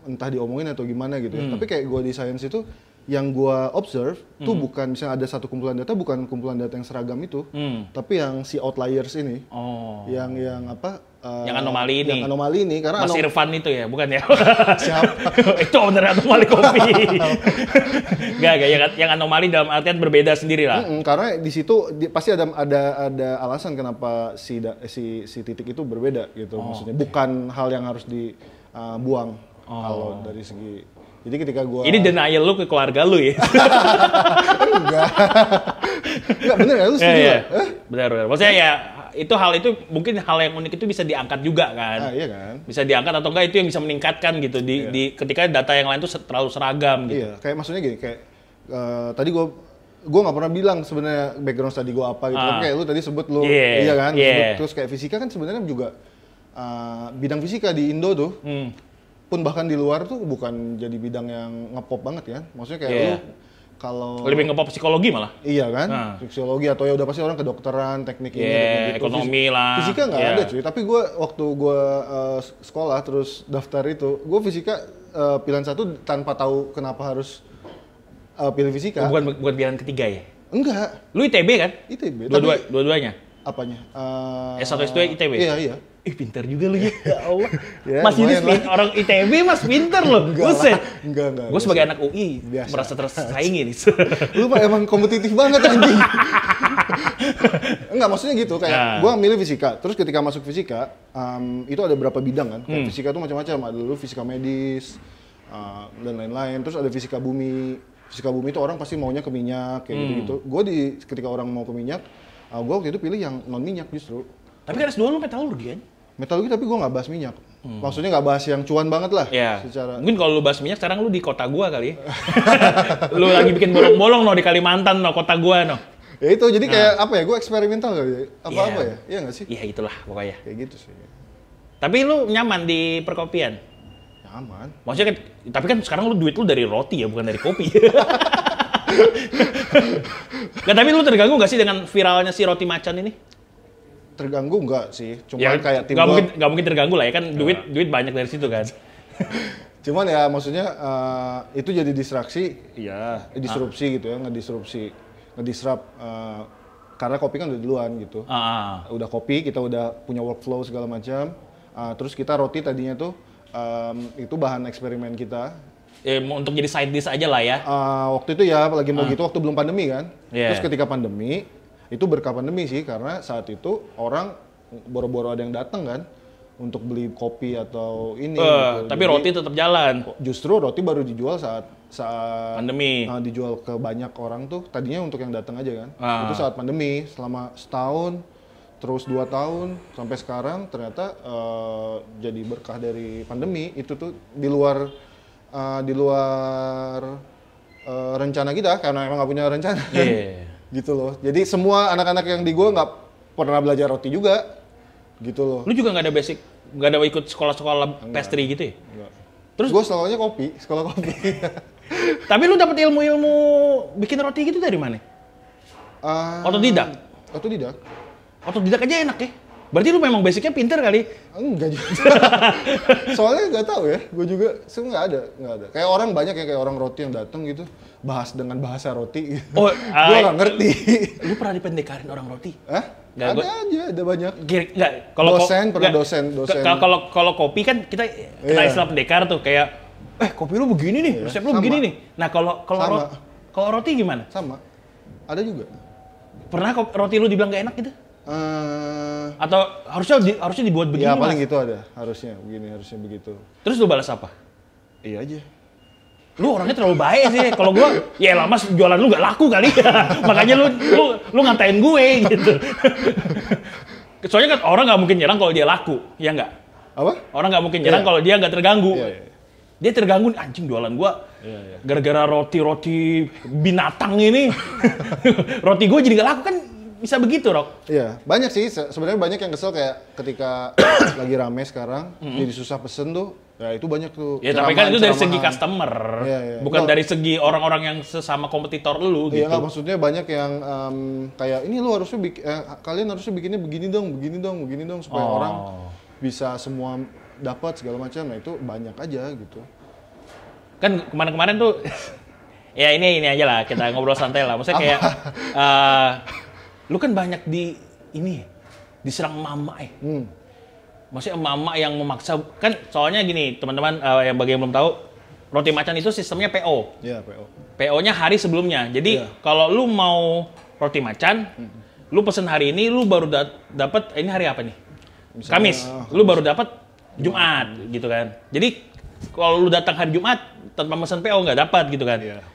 entah diomongin atau gimana gitu ya. Hmm. Tapi kayak gue di science itu yang gue observe mm. tuh hmm. bukan misalnya ada satu kumpulan data bukan kumpulan data yang seragam itu mm. tapi yang si outliers ini oh. yang yang apa uh,
yang anomali ini yang anomali ini karena Mas anom Irfan itu ya bukan ya *laughs* siapa *laughs* itu owner anomali kopi *laughs* gak gak yang, yang anomali dalam artian berbeda sendiri lah mm -mm, karena di situ di, pasti
ada ada ada alasan kenapa si da, si si titik itu berbeda gitu oh, maksudnya okay. bukan hal yang harus dibuang eh, uh, oh. kalau dari segi jadi ketika gue ini
denial lu ke keluarga lu ya? Enggak.
Enggak bener ya Lu sendiri. Ya, ya. Eh?
Benar Maksudnya ya itu hal itu mungkin hal yang unik itu bisa diangkat juga kan? Ah, iya kan. Bisa diangkat atau enggak itu yang bisa meningkatkan gitu di, iya. di ketika data yang lain itu terlalu seragam gitu. Iya.
Kayak maksudnya gini kayak uh, tadi gue gue nggak pernah bilang sebenarnya background study gue apa gitu ah. kayak lu tadi sebut lu yeah. iya kan yeah. sebut, iya. terus kayak fisika kan sebenarnya juga uh, bidang fisika di Indo tuh hmm pun bahkan di luar tuh bukan jadi bidang yang ngepop banget
ya. Maksudnya kayak yeah. kalau lebih ngepop psikologi malah.
Iya kan? Nah. Psikologi atau ya udah pasti orang kedokteran, teknik yeah, ini, iya, teknik ekonomi lah. Fisika nggak yeah. ada cuy. Tapi gue waktu gue uh, sekolah terus daftar itu, gue fisika uh, pilihan satu tanpa tahu kenapa harus
uh, pilih fisika. Oh, bukan buat pilihan ketiga ya? Enggak. Lu ITB kan? ITB. Dua-duanya? Eh, dua dua Apanya? Uh, S1 S2 ITB. Iya, iya. Ih pinter juga lu ya, *laughs* ya Allah. ya, mas ini lah. orang ITB mas pinter loh. Enggak lah. Enggak, enggak. Gue sebagai anak UI biasa. merasa tersaingi *laughs* nih. *laughs* lu mah emang kompetitif banget anjing.
enggak maksudnya gitu kayak nah. gue milih fisika. Terus ketika masuk fisika, um, itu ada berapa bidang kan. hmm. fisika tuh macam-macam. Ada lu fisika medis uh, dan lain-lain. Terus ada fisika bumi. Fisika bumi itu orang pasti maunya ke minyak kayak hmm. gitu-gitu. Gue di ketika orang mau ke minyak, uh, eh, gue waktu itu pilih yang non minyak justru. Tapi kan S2 lu dia? metalurgi tapi gue nggak bahas minyak. Hmm. Maksudnya nggak bahas yang cuan banget lah.
Ya. Secara... Mungkin kalau lu bahas minyak, sekarang lu di kota gua kali. *laughs* lu lagi bikin bolong-bolong no di Kalimantan no kota gua no. Ya itu jadi kayak
nah. apa ya? Gue eksperimental kali. Ya. Apa apa iya. ya?
Iya nggak sih? Iya itulah pokoknya. Kayak gitu sih. Tapi lu nyaman di perkopian? Nyaman. Maksudnya kan, tapi kan sekarang lu duit lu dari roti ya, bukan dari kopi. *laughs* Gak, tapi lu terganggu gak sih dengan viralnya si roti macan ini?
terganggu nggak sih?
cuma ya, kayak tim gak mungkin, mungkin terganggu lah ya kan duit nah. duit banyak dari situ kan. *laughs*
Cuman ya maksudnya uh, itu jadi distraksi, iya, eh, disrupsi ah. gitu ya, ngedisrupsi, ngedisrup uh, karena kopi kan udah duluan gitu. Ah, ah. Udah kopi, kita udah punya workflow segala macam. Uh, terus kita roti tadinya tuh um, itu bahan eksperimen kita.
Ya, mau untuk jadi side dish
aja lah ya. Uh, waktu itu ya, apalagi mau ah. gitu waktu belum pandemi kan. Yeah. Terus ketika pandemi, itu berkah pandemi sih karena saat itu orang boro-boro ada yang datang kan untuk beli kopi atau ini. Uh, gitu. Tapi Jadi, roti tetap jalan. Justru roti baru dijual saat saat pandemi. Uh, dijual ke banyak orang tuh. Tadinya untuk yang datang aja kan. Uh. Itu saat pandemi selama setahun terus dua tahun sampai sekarang ternyata uh, jadi berkah dari pandemi itu tuh di luar uh, di luar uh, rencana kita karena emang nggak punya rencana. Yeah. Iya, iya gitu loh jadi semua anak-anak yang di gue nggak pernah belajar roti juga gitu loh lu
juga nggak ada basic nggak ada ikut sekolah-sekolah pastry gitu ya enggak. terus gue sekolahnya kopi sekolah kopi *laughs* tapi lu dapet ilmu-ilmu bikin roti gitu dari mana uh, otodidak otodidak otodidak aja enak ya Berarti lu memang basicnya pinter kali? Enggak juga.
*laughs* Soalnya nggak tahu ya. Gue juga sih nggak ada, nggak ada. Kayak orang banyak ya kayak orang roti yang datang gitu bahas dengan bahasa roti. Gitu. Oh, *laughs* gue nggak ngerti. Lu
pernah dipendekarin orang roti? Hah? Gak, ada gua, aja, ada banyak. Gak, kalau dosen, pernah dosen, dosen. Kalau kalau kopi kan kita kita yeah. istilah pendekar tuh kayak eh kopi lu begini nih, yeah. resep lu Sama. begini nih. Nah, kalau kalau roti, kalau roti gimana? Sama. Ada juga. Pernah roti lu dibilang gak enak gitu? Uh, atau harusnya di, harusnya dibuat begini ya paling mas.
gitu ada harusnya
begini harusnya begitu terus lu balas apa iya aja lu orangnya terlalu baik sih kalau gua ya lama jualan lu gak laku kali *laughs* makanya lu lu lu ngatain gue gitu *laughs* soalnya kan orang nggak mungkin nyerang kalau dia laku ya nggak apa orang nggak mungkin iya. nyerang yeah. kalau dia nggak terganggu yeah, yeah. dia terganggu anjing jualan gua yeah, yeah. gara-gara roti roti binatang ini *laughs* roti gue jadi gak laku kan bisa
begitu, Rok. Iya, banyak sih. Sebenarnya banyak yang kesel kayak ketika *coughs* lagi rame sekarang,
mm-hmm. jadi susah pesen tuh. Ya itu banyak tuh. Ya tapi kan itu dari segi customer, ya, ya. bukan Nggak. dari segi orang-orang yang sesama kompetitor lu iya, gitu. Iya, nggak, maksudnya
banyak yang um, kayak ini lu harusnya bikin, eh, kalian harusnya bikinnya begini dong, begini dong, begini dong supaya oh. orang bisa semua dapat segala macam. Nah itu banyak aja gitu.
Kan kemarin-kemarin tuh *laughs* ya ini ini aja lah kita ngobrol santai lah. Maksudnya kayak. uh, *laughs* lu kan banyak di ini diserang mama eh. Hmm. Maksudnya mama yang memaksa kan soalnya gini teman-teman uh, yang bagi yang belum tahu roti macan itu sistemnya PO. yeah, PO. PO-nya hari sebelumnya. Jadi yeah. kalau lu mau roti macan, hmm. lu pesen hari ini lu baru da dapat ini hari apa nih? Misalnya, Kamis. Oh, Kamis. baru dapat Jumat hmm. gitu kan. Jadi kalau lu datang hari Jumat tanpa pesan PO nggak dapat gitu kan. Yeah.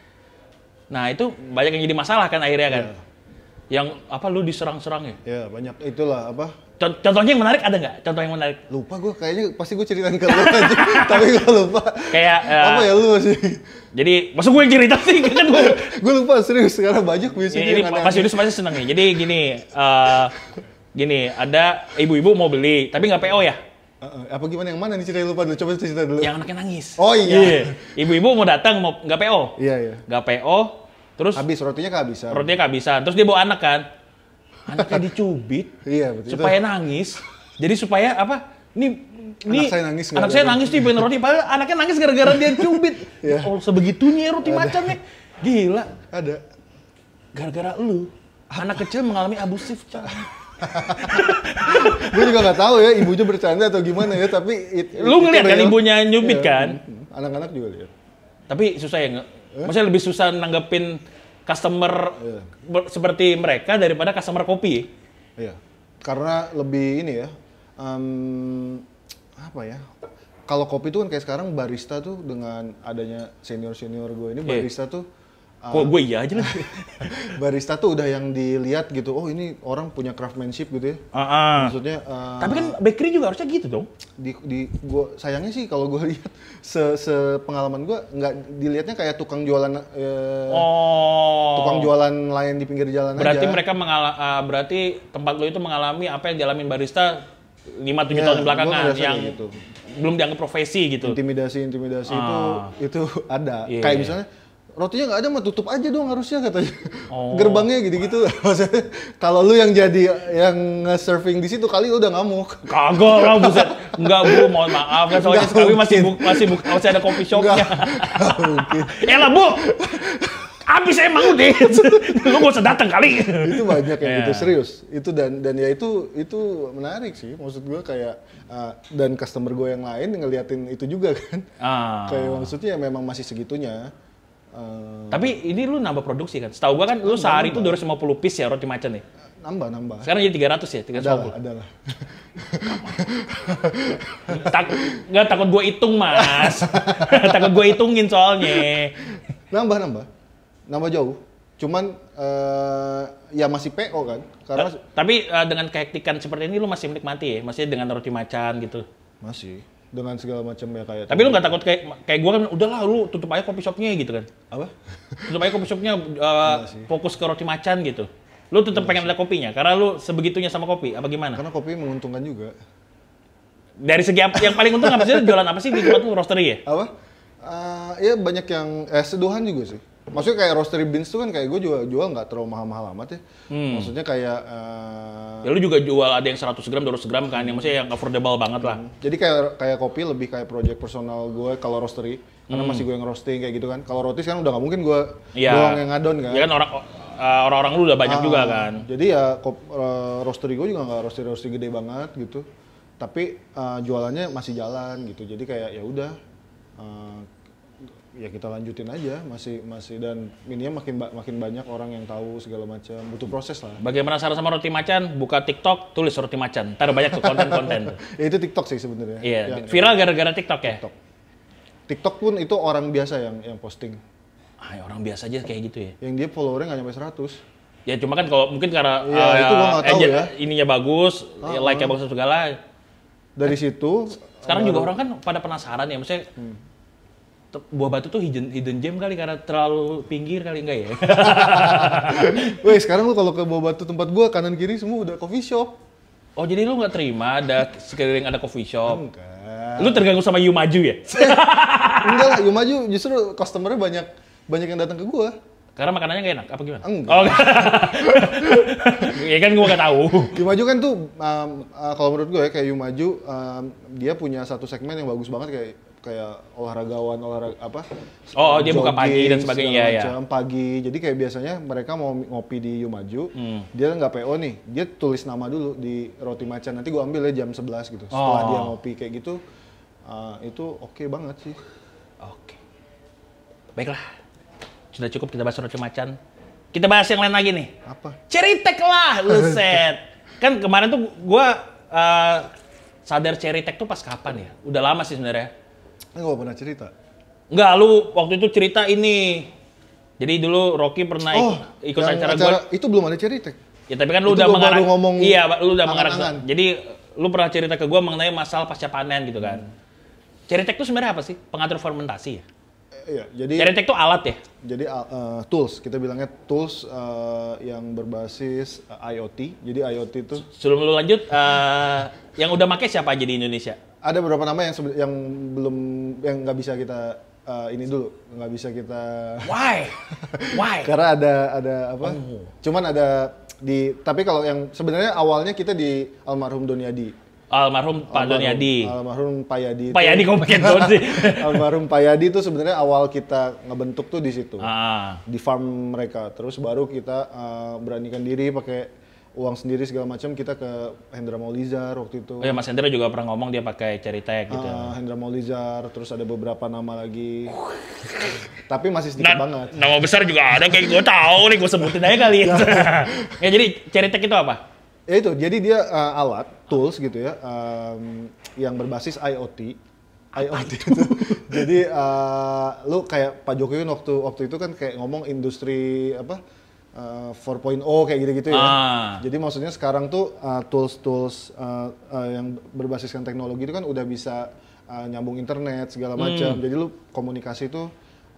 Nah, itu banyak yang jadi masalah kan akhirnya kan. Yeah yang apa lu diserang-serang ya? Ya banyak itulah apa? Contohnya yang menarik ada nggak? Contoh yang menarik? Lupa gue kayaknya pasti gue ceritain ke lu aja, *laughs* tapi gue lupa. Kayak uh, apa ya lu sih? Jadi masuk gue yang cerita sih *laughs* kan gue. gue lupa serius sekarang banyak biasanya. Ini Mas Yudis semuanya seneng ya. Jadi gini, uh, gini ada ibu-ibu mau beli tapi nggak PO ya? Uh, apa gimana
yang mana nih cerita lupa dulu coba cerita dulu. Yang anaknya nangis. Oh iya. iya.
Ibu-ibu mau datang mau nggak PO? Iya iya. Nggak PO, Terus habis rotinya kehabisan. Rotinya kehabisan. Terus dia bawa anak kan. Anaknya *laughs* dicubit. iya, betul. Supaya itu. nangis. Jadi supaya apa? Ini ini anak saya nangis anak saya nangis nih pengen roti padahal anaknya nangis gara-gara dia dicubit. *laughs* yeah. oh sebegitunya ya roti macan nih. gila ada gara-gara lu anak kecil mengalami abusif
*laughs* gue juga gak tahu ya ibunya bercanda atau gimana ya tapi it, it, lu ngeliat kan ibunya nyubit iya. kan
anak-anak juga lihat tapi susah ya Maksudnya lebih susah nanggepin customer yeah. Iya. seperti mereka daripada customer kopi.
Iya. Yeah. Karena lebih ini ya. Um, apa ya? Kalau kopi itu kan kayak sekarang barista tuh dengan adanya senior-senior gue ini iya. barista tuh
Ah. Kok gue iya aja lah
*laughs* barista tuh udah yang dilihat gitu. Oh ini orang punya craftsmanship gitu ya.
Uh -uh. Maksudnya. Uh, Tapi kan
bakery juga harusnya
gitu dong. Di, di
gua sayangnya sih kalau gue *laughs* lihat se, se pengalaman gue nggak dilihatnya kayak tukang jualan.
Uh,
oh. Tukang jualan lain di pinggir jalan berarti aja. Berarti mereka
mengala uh, eh, berarti tempat lo itu mengalami apa yang dialami barista lima tujuh ya, tahun belakangan yang gitu. belum dianggap
profesi gitu. Intimidasi intimidasi uh. itu ah. itu ada. Yeah. Kayak iya. misalnya rotinya nggak ada mah tutup aja dong harusnya katanya oh. gerbangnya gitu-gitu *laughs* kalau lu yang jadi yang surfing di situ kali lu udah ngamuk kagak lah buset nggak bu mohon
maaf kan soalnya sekali masih bu, masih bu, masih ada coffee shopnya *laughs* ya lah bu habis emang udah *laughs* lu gak usah datang kali itu banyak yang yeah. gitu iya. serius
itu dan dan ya itu itu menarik sih maksud gue kayak uh, dan customer gue
yang lain ngeliatin itu juga kan ah. kayak maksudnya memang masih segitunya Eh, tapi ini lu nambah produksi kan? Setahu gua kan nambah, sehari itu 250 piece ya roti macan nih Nambah, nambah. Sekarang jadi 300 ya? 350? Adalah, adalah. tak, gak takut gua hitung mas. *laughs* takut gue hitungin soalnya.
Nambah, nambah. Nambah jauh. Cuman uh, ya masih PO kan? Karena...
Tapi uh, dengan kehektikan seperti ini lu masih menikmati ya? Masih dengan roti macan gitu? Masih dengan segala macam ya kayak tapi lu nggak takut kayak kayak gue kan udahlah lu tutup aja kopi shopnya gitu kan apa tutup aja kopi shopnya uh, fokus ke roti macan gitu lu tetap pengen ada kopinya karena lu sebegitunya sama kopi apa gimana karena kopi menguntungkan juga dari segi apa, yang paling untung apa sih jualan apa sih di tempat lu roastery ya
apa uh, ya banyak yang eh seduhan juga sih Maksudnya kayak roastery beans tuh kan kayak gue jual jual nggak terlalu mahal-mahal amat ya. Hmm. Maksudnya kayak
uh, ya lu juga jual ada yang 100 gram, 200 gram kan, yang maksudnya yang affordable banget lah. Hmm. Jadi kayak
kayak kopi lebih kayak project personal gue kalau roastery karena hmm. masih gue yang roasting kayak gitu kan. Kalau rotis kan udah nggak mungkin gue ya. doang yang ngadon kan. Ya kan orang
uh, orang-orang lu udah banyak ah, juga kan.
Jadi ya kop, uh, roastery gue juga nggak roastery roastery gede banget gitu. Tapi uh, jualannya masih jalan gitu. Jadi kayak ya udah uh, ya kita lanjutin aja masih masih dan ini makin ba makin banyak orang yang tahu segala macam butuh proses lah bagaimana cara sama roti
macan buka tiktok tulis roti macan taruh banyak tuh konten-konten
ya, *laughs* itu tiktok sih sebenarnya iya ya, ya.
viral gara-gara tiktok ya TikTok. tiktok
pun itu orang biasa yang yang posting ah
ya orang biasa aja kayak gitu ya yang dia followernya nggak nyampe seratus. ya cuma kan kalau mungkin karena ya, uh, itu gua tahu ya. ininya bagus ah, ah, like-nya bagus segala dari situ sekarang juga orang kan pada penasaran ya maksudnya hmm buah batu tuh hidden hidden gem kali karena terlalu pinggir kali enggak ya? *laughs*
Woi sekarang lu kalau ke buah batu tempat gua kanan kiri
semua udah coffee shop. Oh jadi lu nggak terima ada sekeliling ada coffee shop? Enggak. Lu terganggu sama Yu Maju ya? *laughs* enggak lah, Yu Maju justru customernya banyak banyak
yang datang ke gua.
Karena makanannya gak enak, apa gimana? Enggak.
Oh, *laughs* ya kan gue gak tahu. Yumaju kan tuh, um, uh, kalau menurut gue ya, kayak Yumaju, um, dia punya satu segmen yang bagus banget kayak kayak olahragawan olahraga apa
oh jogging, oh, dia buka pagi dan sebagainya ya jam
ya. pagi jadi kayak biasanya mereka mau ngopi di Yumaju hmm. dia nggak PO nih dia tulis nama dulu di roti macan nanti gue ambil ya jam 11 gitu setelah oh. dia ngopi kayak gitu uh,
itu oke okay banget sih oke okay. baiklah sudah cukup kita bahas roti macan kita bahas yang lain lagi nih apa ceritek lah lu *laughs* set kan kemarin tuh gue uh, ah, sadar Cherry tuh pas kapan ya? Udah lama sih sebenarnya enggak gue pernah cerita. Enggak, lu waktu itu cerita ini. Jadi dulu Rocky pernah oh, ikut acara, acara gua.
Itu belum ada cerita.
Ya tapi kan lu itu udah mengarang, ngomong Iya, lu udah mengarang, Jadi lu pernah cerita ke gue mengenai masalah pasca panen gitu kan. Hmm. Ceritek itu sebenarnya apa sih? Pengatur fermentasi ya? Eh, iya, jadi Ceritek itu alat ya?
Jadi uh, tools, kita bilangnya tools uh, yang berbasis uh, IoT.
Jadi IoT itu Sebelum lu lanjut, uh, yang udah make siapa aja di Indonesia?
ada beberapa nama yang yang belum yang nggak bisa kita uh, ini dulu nggak bisa kita why *laughs* why karena ada ada apa oh. cuman ada di tapi kalau yang sebenarnya awalnya kita di almarhum Doniadi
almarhum Pak almarhum, Doniadi
almarhum Pak Yadi kok pakai Don sih *laughs* almarhum Pak Yadi itu sebenarnya awal kita ngebentuk tuh di situ ah. di farm mereka terus baru kita uh, beranikan diri pakai uang sendiri segala macam kita ke Hendra Maulizar waktu itu. Oh ya Mas Hendra
juga pernah ngomong dia pakai cerita gitu. Uh, Hendra
Maulizar terus ada beberapa nama lagi. *laughs* Tapi masih sedikit nah, banget.
Nama besar juga ada kayak gue tahu nih gue sebutin aja kali ya. *laughs* ya jadi cerita itu apa?
Ya itu, jadi dia uh, alat, tools gitu ya, um, yang berbasis IoT. IoT itu. *laughs* jadi uh, lu kayak Pak Jokowi waktu waktu itu kan kayak ngomong industri apa? uh, eh, 4.0 kayak gitu-gitu ya. Ah. Jadi maksudnya sekarang tuh tools-tools eh, uh, eh, uh, yang berbasiskan teknologi itu kan udah bisa uh, nyambung internet segala hmm. macam. Hmm. Jadi lu komunikasi itu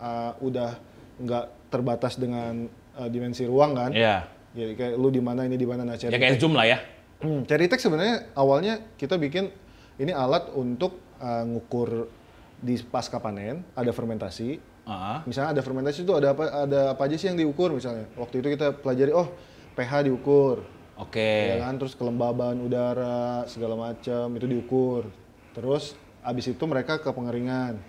uh, udah nggak terbatas dengan uh, dimensi ruang kan. Iya. Yeah. Jadi kayak lu di mana ini di mana nah Ya kayak Zoom lah ya. Hmm, Ceritek sebenarnya awalnya kita bikin ini alat untuk uh, ngukur di pasca panen ada fermentasi uh Misalnya ada fermentasi itu ada apa ada apa aja sih yang diukur misalnya. Waktu itu kita pelajari oh pH diukur.
Oke. Okay. Ya kan
terus kelembaban udara segala macam itu diukur. Terus abis itu mereka ke pengeringan.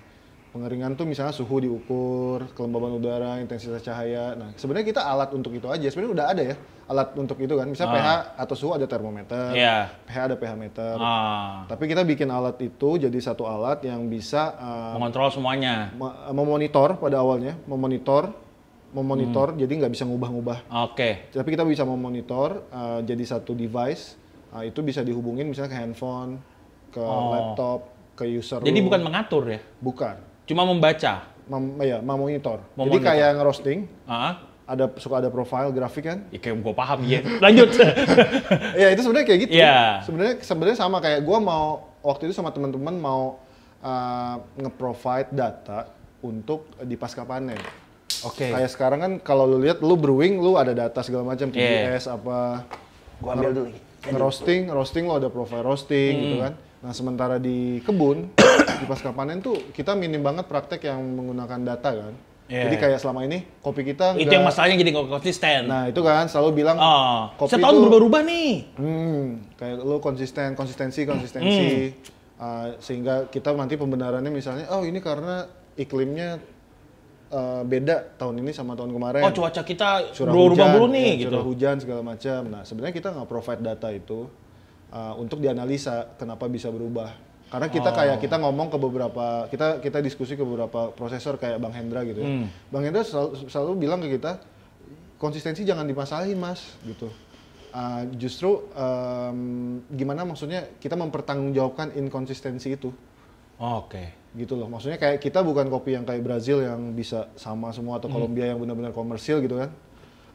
Pengeringan tuh misalnya suhu diukur, kelembaban udara, intensitas cahaya. Nah, sebenarnya kita alat untuk itu aja. Sebenarnya udah ada ya alat untuk itu kan. Misalnya ah. pH atau suhu ada termometer, yeah. pH ada pH meter. Ah. Tapi kita bikin alat itu jadi satu alat yang bisa
uh, mengontrol semuanya.
Eh, memonitor pada awalnya, memonitor memonitor hmm. jadi nggak bisa ngubah-ngubah. Oke. Okay. Tapi kita bisa memonitor uh, jadi satu device uh, itu bisa dihubungin misalnya ke handphone, ke oh. laptop, ke user. Jadi room. bukan
mengatur ya? Bukan Cuma membaca. Mem ya, memonitor. Mem Jadi kayak
ngerosting. Uh -huh. Ada suka ada profile grafik kan? Ya, kayak gue paham ya. *laughs* Lanjut. *laughs* ya itu sebenarnya kayak gitu. Yeah. Sebenarnya sebenarnya sama kayak gue mau waktu itu sama teman-teman mau uh, nge-provide data untuk di pasca panen. Oke. Okay. Kayak sekarang kan kalau lu lihat lu brewing lu ada data segala macam iya. TBS yeah. apa. Gua ambil dulu. Ngerosting, roasting lo ada profile roasting gitu hmm. gitu kan Nah sementara di kebun *coughs* di pasca panen tuh kita minim banget praktek yang menggunakan data kan. Yeah. Jadi iya. kayak selama ini kopi kita itu yang masalahnya
jadi nggak konsisten. Nah
itu kan selalu bilang oh, kopi setahun berubah-ubah nih. Hmm, kayak lo konsisten konsistensi konsistensi hmm. uh, sehingga kita nanti pembenarannya misalnya oh ini karena iklimnya uh, beda tahun ini sama tahun kemarin. Oh
cuaca kita berubah-ubah nih ya, gitu. Curah
hujan segala macam. Nah sebenarnya kita nggak provide data itu Uh, untuk dianalisa kenapa bisa berubah. Karena kita oh. kayak kita ngomong ke beberapa kita kita diskusi ke beberapa prosesor kayak Bang Hendra gitu ya. Hmm. Bang Hendra selalu, selalu bilang ke kita konsistensi jangan dimasalahin, Mas, gitu. Uh, justru um, gimana maksudnya kita mempertanggungjawabkan inkonsistensi itu. Oh, Oke. Okay. Gitu loh. Maksudnya kayak kita bukan kopi yang kayak Brazil yang bisa sama semua atau hmm. Kolombia yang benar-benar komersil gitu kan.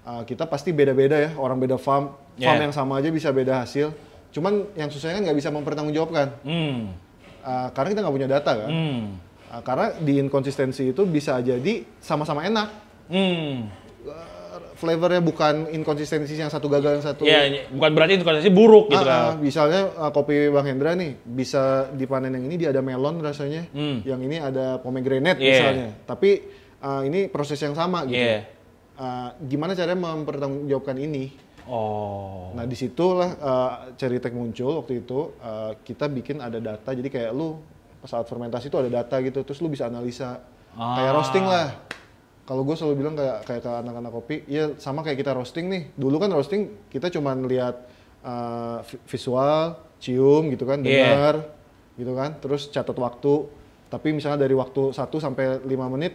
Uh, kita pasti beda-beda ya. Orang beda farm, yeah. farm yang sama aja bisa beda hasil. Cuman yang susahnya kan nggak bisa mempertanggungjawabkan. Hmm. Uh, karena kita nggak punya data kan. Hmm. Uh, karena di inkonsistensi itu bisa jadi sama-sama enak. Hmm. Uh, flavornya bukan inkonsistensi yang satu gagal yang satu. Iya, bukan
berarti inkonsistensi buruk gitu uh,
misalnya uh, kopi Bang Hendra nih bisa dipanen yang ini dia ada melon rasanya, hmm. yang ini ada pomegranate yeah. misalnya. Tapi uh, ini proses yang sama gitu. Yeah. Uh, gimana caranya mempertanggungjawabkan ini? Oh. Nah disitulah uh, eh, Ceritek muncul waktu itu uh, kita bikin ada data jadi kayak lu saat fermentasi itu ada data gitu terus lu bisa analisa ah. kayak roasting lah. Kalau gue selalu bilang kayak kayak ke anak-anak kopi ya sama kayak kita roasting nih. Dulu kan roasting kita cuma lihat uh, visual, cium gitu kan, iya. dengar yeah. gitu kan, terus catat waktu. Tapi misalnya dari waktu 1 sampai 5 menit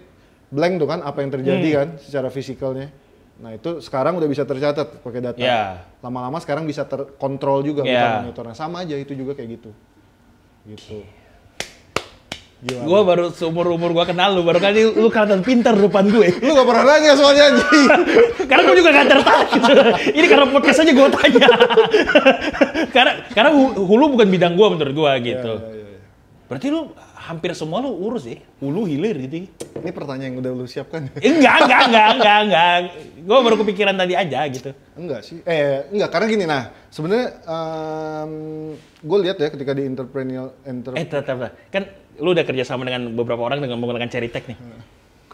blank tuh kan apa yang terjadi hmm. kan secara fisikalnya. Nah itu sekarang udah bisa tercatat pakai data. Yeah. Lama-lama sekarang bisa
terkontrol juga yeah. monitornya. Sama aja itu juga kayak gitu. Gitu. Gila. Gue baru seumur umur gua kenal lu, baru kali lu kelihatan pintar depan gue. *laughs* Lu gak pernah nanya soalnya anjing. *laughs* karena gua juga gak tertarik. *laughs* Ini karena podcast aja gua tanya. karena karena hulu bukan bidang gua menurut gua gitu. Yeah, yeah, yeah. Ya. Berarti lu hampir semua lu urus ya, hulu hilir gitu. Ini pertanyaan yang udah lu siapkan? enggak, enggak, enggak, enggak, enggak. Gua baru kepikiran tadi aja gitu. Enggak sih, eh enggak karena gini nah sebenarnya um, gue lihat ya ketika di entrepreneurial enter Eh, tetap, tetap. kan lu udah kerja sama dengan beberapa orang dengan menggunakan cherry tech nih.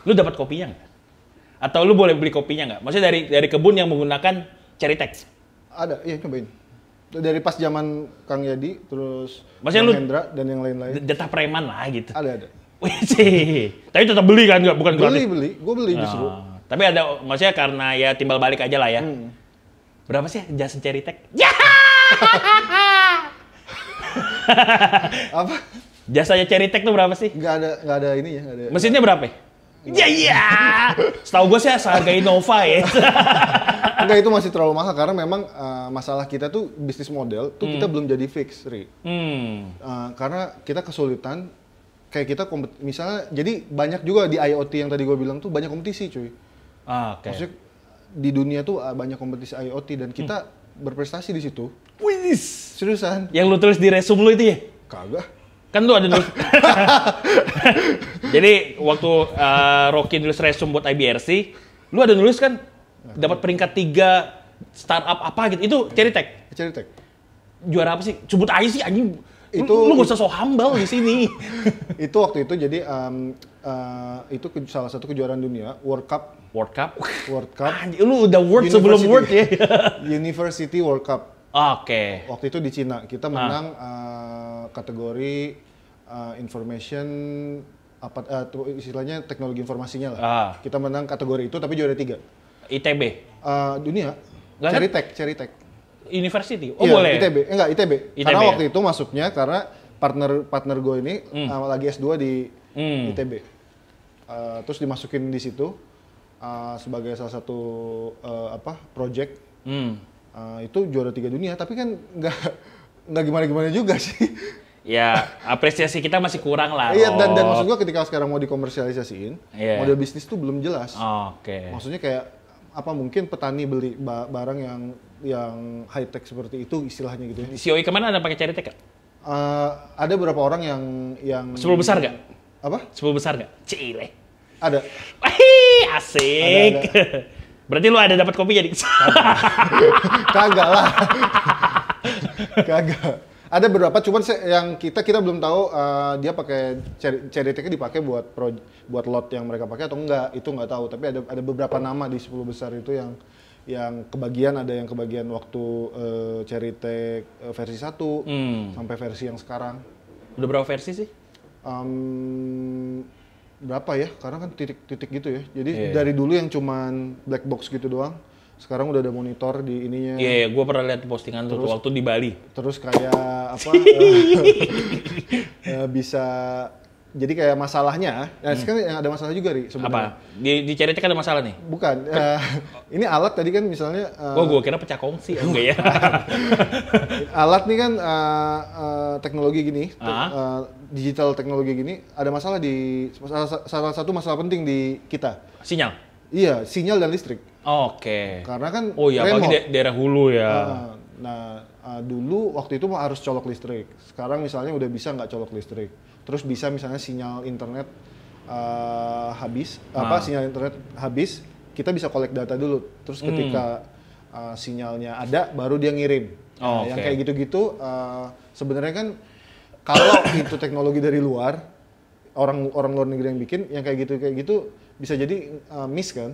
Lu dapat kopinya nggak? Atau lu boleh beli kopinya nggak? Maksudnya dari dari kebun yang menggunakan cherry tech?
Ada, iya cobain dari pas zaman Kang Yadi terus Masih Kang Hendra dan yang lain-lain. Jatah preman
lah gitu. Ada ada. *laughs* sih. Wih Tapi tetap beli kan nggak bukan beli, gratis. Beli beli, gue beli ah, justru. Tapi ada maksudnya karena ya timbal balik aja lah ya. Hmm. Berapa sih jasa Ceritek? *laughs* Ya! Apa? Jasanya Ceritek tuh berapa sih? Gak ada gak ada ini ya, gak ada. Mesinnya berapa? Ya iya. Setahu gue sih seharga Innova ya. *laughs*
Enggak itu masih terlalu mahal karena memang uh, masalah kita tuh bisnis model tuh hmm. kita belum jadi fix, Ri.
Hmm.
Uh, karena kita kesulitan kayak kita misalnya jadi banyak juga di IoT yang tadi gue bilang tuh banyak kompetisi, cuy.
Ah, okay.
di dunia tuh eh, banyak kompetisi IoT dan kita hmm. berprestasi di situ. Wih, seriusan.
Yang lu tulis di resume lu itu ya? Kagak kan lu ada nulis *laughs* jadi waktu uh, Rocky nulis resume buat IBRC lu ada nulis kan dapat peringkat tiga startup apa gitu. Itu iya. cherry tech cherry tech Juara apa sih? Sebut aja sih anjing. Itu lu, nggak gak usah so humble di sini.
*laughs* itu waktu itu jadi um, uh, itu salah satu kejuaraan dunia, World Cup. World Cup. World Cup. *laughs*
Anjir, lu udah World University. sebelum World ya.
*laughs* University World Cup.
Oke. Okay. Waktu
itu di Cina kita ah. menang uh. uh, kategori uh, information apa uh, istilahnya teknologi informasinya lah. uh. Kita menang kategori itu tapi juara tiga.
ITB. Uh, eh, dunia. Gak kan? Ceritek, tech University. Oh, iya, boleh. ITB. Eh,
enggak, ITB. ITB. Karena ya? waktu itu masuknya karena partner partner gue ini hmm. uh, lagi S2 di hmm. ITB. Uh, eh, terus dimasukin di situ uh, sebagai salah satu uh, apa? project. Hmm. Uh, itu juara tiga dunia, tapi kan nggak nggak gimana-gimana juga sih.
Ya, apresiasi kita masih kurang lah. Iya, dan, dan maksud
gua ketika sekarang mau dikomersialisasiin, yeah. model bisnis tuh belum jelas. Oke. Okay. Maksudnya kayak apa mungkin petani beli barang yang yang high tech seperti itu istilahnya gitu ya.
COI kemana ada pakai cari tech
Uh, ada beberapa orang yang yang sepuluh besar nggak?
Apa? Sepuluh besar nggak? Cile. Ada. Wahih, asik. Ada, ada. *laughs* Berarti lu ada dapat kopi jadi? Kagak *laughs* lah. Kagak.
Ada beberapa, cuman yang kita kita belum tahu uh, dia pakai CDT-nya dipakai buat pro, buat lot yang mereka pakai atau enggak itu nggak tahu. Tapi ada ada beberapa nama di 10 besar itu yang yang kebagian ada yang kebagian waktu uh, eh, Cerite uh, versi 1 hmm. sampai versi yang sekarang.
Udah berapa versi sih?
Um, berapa ya? Karena kan titik-titik gitu ya. Jadi yeah. Iya. dari dulu yang cuman black box gitu doang sekarang udah ada monitor di ininya. Iya, yeah, yeah,
gue pernah lihat postingan terus, tuh waktu di Bali. Terus kayak apa? uh,
*laughs* bisa jadi kayak masalahnya, ya hmm. sekarang ada masalah juga ri sebenarnya.
Apa? Di, di charity kan ada masalah nih?
Bukan. Uh, ini alat tadi kan misalnya. Uh, oh, gue kira pecah kongsi, ya, enggak ya?
*laughs*
alat nih kan uh, uh, teknologi gini, uh -huh. uh, digital teknologi gini, ada masalah di salah satu masalah penting di kita. Sinyal. Iya, sinyal dan listrik.
Oke. Okay. Karena
kan Oh iya, remote. apalagi
daerah hulu ya. Ah, nah,
nah dulu waktu itu harus colok listrik. Sekarang misalnya udah bisa nggak colok listrik. Terus bisa misalnya sinyal internet uh, habis, nah. apa sinyal internet habis, kita bisa collect data dulu. Terus hmm. ketika hmm. uh, sinyalnya ada, baru dia ngirim. Oh, nah, okay. Yang kayak gitu-gitu uh, sebenarnya kan kalau *coughs* itu teknologi dari luar, orang orang luar negeri yang bikin, yang kayak gitu kayak gitu bisa jadi uh, miss kan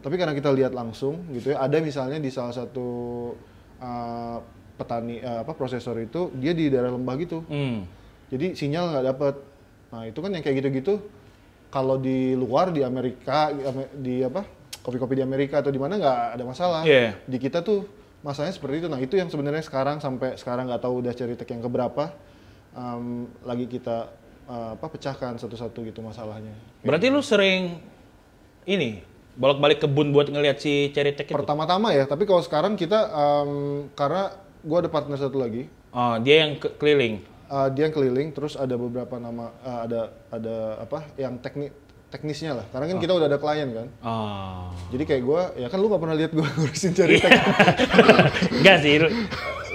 tapi karena kita lihat langsung gitu ya, ada misalnya di salah satu uh, petani uh, apa prosesor itu dia di daerah lembah gitu. Hmm. Jadi sinyal nggak dapat. Nah, itu kan yang kayak gitu-gitu kalau di luar di Amerika di apa kopi-kopi di Amerika atau di mana nggak ada masalah. Yeah. Di kita tuh masalahnya seperti itu. Nah itu yang sebenarnya sekarang sampai sekarang nggak tahu udah cerita yang keberapa um, lagi kita uh, apa pecahkan satu-satu gitu masalahnya.
Berarti ya. lu sering ini bolak-balik kebun buat ngelihat si cherry tech Pertama-tama ya,
tapi kalau sekarang kita um, karena gue ada partner satu lagi. Oh, dia yang ke keliling. Uh, dia yang keliling, terus ada beberapa nama uh, ada ada apa yang teknik teknisnya lah. Karena kan oh. kita udah ada klien kan. Oh.
Jadi kayak gue, ya kan lu gak pernah lihat gue *laughs* ngurusin cherry tech Enggak iya. sih, lu,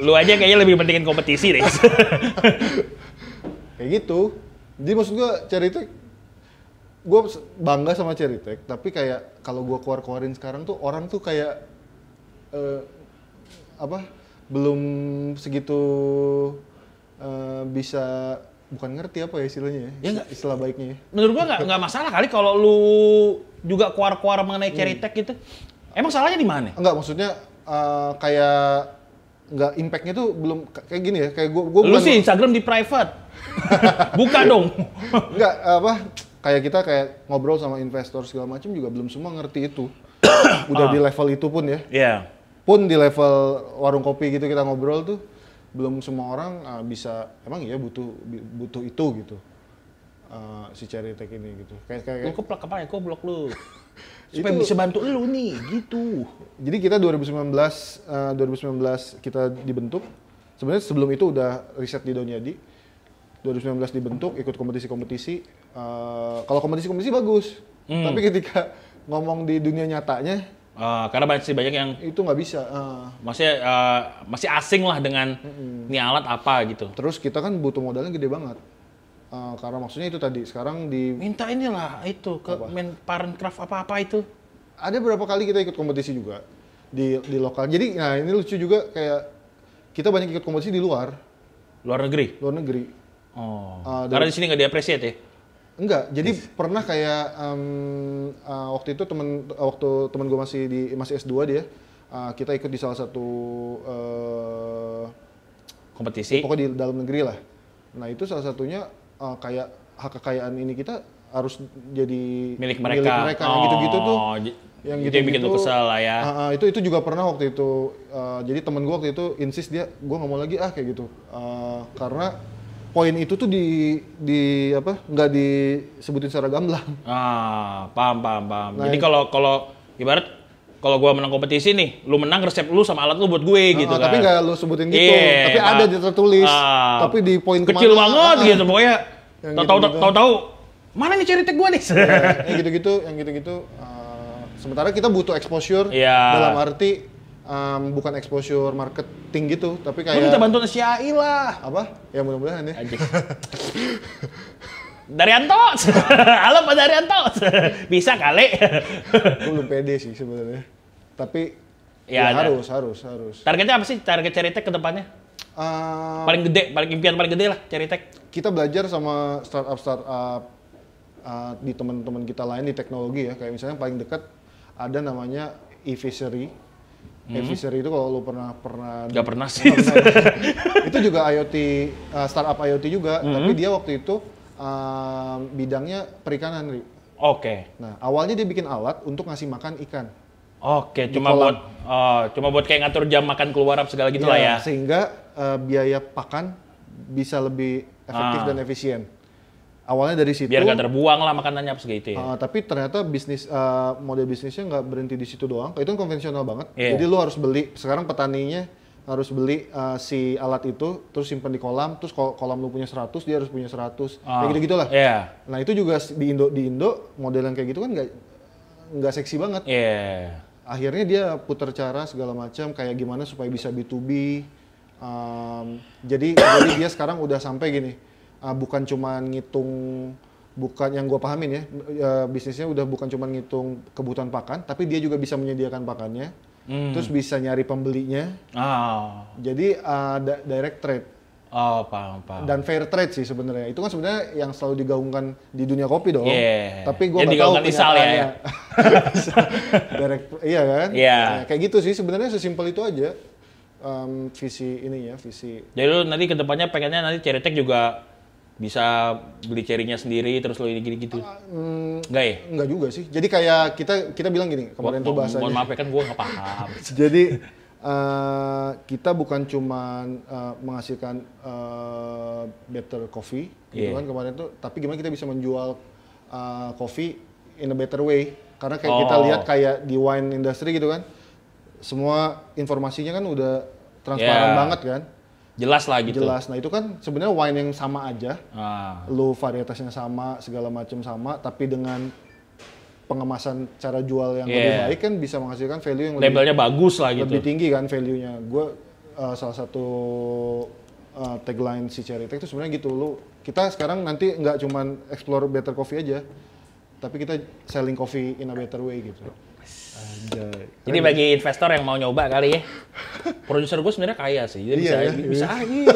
lu aja kayaknya lebih pentingin kompetisi deh. *laughs* kayak gitu. Jadi
maksud gue cherry tech gue bangga sama Cherry Tech tapi kayak kalau gue keluar keluarin sekarang tuh orang tuh kayak uh, apa belum segitu uh, bisa bukan ngerti apa ya istilahnya ya, ya istilah baiknya ya.
menurut gua nggak nggak masalah kali kalau lu juga keluar-keluar mengenai Cherry hmm. gitu emang salahnya di mana Enggak maksudnya uh, kayak nggak
impactnya tuh belum kayak gini ya kayak gue gua lu sih
Instagram di private
*laughs* buka dong enggak apa kayak kita kayak ngobrol sama investor segala macam juga belum semua ngerti itu. *coughs* Udah uh. di ah. level itu pun ya. Iya. Yeah. Pun di level warung kopi gitu kita ngobrol tuh belum semua orang uh, bisa emang iya butuh butuh itu gitu. Uh, si tech ini gitu. Kayak kayak lu
keplak kepala ya, blok lu. *laughs* Supaya itu, bisa bantu
lu nih, gitu. Jadi kita 2019 uh, 2019 kita dibentuk. Sebenarnya sebelum itu udah riset di Donyadi 2019 dibentuk ikut kompetisi-kompetisi uh, kalau kompetisi-kompetisi bagus hmm. tapi ketika ngomong di dunia
nyatanya uh, karena banyak sih banyak yang itu nggak bisa uh, masih uh, masih asing lah dengan uh-uh. ini alat apa gitu terus kita kan butuh modalnya gede banget uh, karena
maksudnya itu tadi sekarang di minta inilah itu ke apa? main craft apa apa itu ada berapa kali kita ikut kompetisi juga di di lokal jadi nah ini lucu juga kayak kita banyak ikut kompetisi di luar
luar negeri luar
negeri Oh. Uh, Karena di sini
nggak diapresiat ya?
Enggak. Jadi yes. pernah kayak um, uh, waktu itu temen waktu teman gue masih di masih S2 dia, uh, kita ikut di salah satu uh,
kompetisi. Pokoknya di dalam negeri lah.
Nah itu salah satunya uh, kayak hak kekayaan ini kita harus jadi milik mereka, milik mereka. Oh. gitu-gitu tuh oh,
yang gitu, yang bikin gitu, kesel lah ya. Uh, uh,
itu itu juga pernah waktu itu. Uh, jadi temen gue waktu itu insist dia, gue nggak mau lagi ah kayak gitu. Uh, karena poin itu tuh di di apa nggak disebutin secara gamblang.
Ah, paham paham paham. Nah, Jadi ya. kalau kalau ibarat kalau gua menang kompetisi nih, lu menang resep lu sama alat lu buat gue ah, gitu ah, kan. Tapi nggak
lu sebutin gitu, yeah, tapi nah, ada di tertulis. Ah, tapi di poin kecil kemana, banget gitu, ah, gitu
pokoknya. Tahu-tahu tau tahu mana nih cerita gue nih? Iya,
yang gitu-gitu, yang gitu-gitu. Uh, sementara kita butuh exposure yeah. dalam arti um, bukan exposure marketing gitu, tapi kayak Lu minta
bantuan si AI lah. Apa?
Ya mudah-mudahan ya.
Dari Anto, *laughs* Halo Pak Anto, *laughs* Bisa kali.
Gue belum pede sih sebenarnya. Tapi ya, ya harus, harus, harus. Targetnya
apa sih? Target cerita ke depannya? Uh, paling gede,
paling impian paling gede lah Ceritek. Kita belajar
sama startup
startup uh, di teman-teman kita lain di teknologi ya. Kayak misalnya paling dekat ada namanya e-fishery Hmm. Advisory itu kalau lu pernah pernah nggak pernah sih. Pernah, *laughs* itu juga IoT uh, startup IoT juga, hmm. tapi dia waktu itu uh, bidangnya perikanan, Ri. Oke. Okay. Nah, awalnya dia bikin alat untuk ngasih makan ikan.
Oke, okay, cuma buat uh, cuma buat kayak ngatur jam makan keluar apa segala gitu ya, lah ya. Sehingga
uh, biaya pakan bisa lebih efektif ah. dan efisien
awalnya dari situ. Biar nggak terbuang lah makanannya apa segitu ya. Uh,
tapi ternyata bisnis uh, model bisnisnya nggak berhenti di situ doang. Itu kan konvensional banget. Yeah. Jadi lu harus beli. Sekarang petaninya harus beli uh, si alat itu terus simpan di kolam terus kalau kolam lu punya 100 dia harus punya 100 Uh, ah. kayak gitu gitulah yeah. nah itu juga di Indo di Indo model yang kayak gitu kan nggak nggak seksi banget
yeah.
akhirnya dia putar cara segala macam kayak gimana supaya bisa B2B um, jadi jadi dia sekarang udah sampai gini uh, bukan cuma ngitung bukan yang gue pahamin ya uh, bisnisnya udah bukan cuma ngitung kebutuhan pakan tapi dia juga bisa menyediakan pakannya hmm. terus bisa nyari pembelinya oh. jadi uh, direct trade Oh, paham, paham. Dan fair trade sih sebenarnya. Itu kan sebenarnya yang selalu digaungkan di dunia kopi dong. Yeah. Tapi gue nggak tahu misalnya ya. ya? *laughs* direct, iya kan? Yeah. Nah, kayak gitu sih sebenarnya sesimpel itu aja um, visi ya visi.
Jadi lu nanti kedepannya pengennya nanti Ceritek juga bisa beli cerinya sendiri terus lo ini gini gitu
uh, ya nggak juga sih jadi kayak kita kita bilang gini kemarin tuh bahasanya mohon maaf ya kan gue nggak paham *laughs* jadi uh, kita bukan cuma uh, eh, menghasilkan uh, better coffee gitu yeah. kan kemarin tuh tapi gimana kita bisa menjual uh, coffee in a better way karena kayak oh. kita lihat kayak di wine industry gitu kan semua informasinya kan udah transparan yeah. banget kan
Jelas lah gitu. Jelas.
Nah, itu kan sebenarnya wine yang sama aja. Ah. Lu varietasnya sama, segala macam sama, tapi dengan pengemasan cara jual yang yeah. lebih baik kan bisa menghasilkan value yang Labelnya lebih, bagus lah gitu. Lebih tinggi kan value-nya. Gue uh, salah satu uh, tagline si Cherry Tech itu sebenarnya gitu. Lu kita sekarang nanti nggak cuman explore better coffee aja, tapi kita selling coffee in a better way gitu.
Anjay. Jadi bagi investor yang mau nyoba kali ya, produser gue sebenarnya kaya sih, jadi iya, iya, bisa, ya? bisa aja.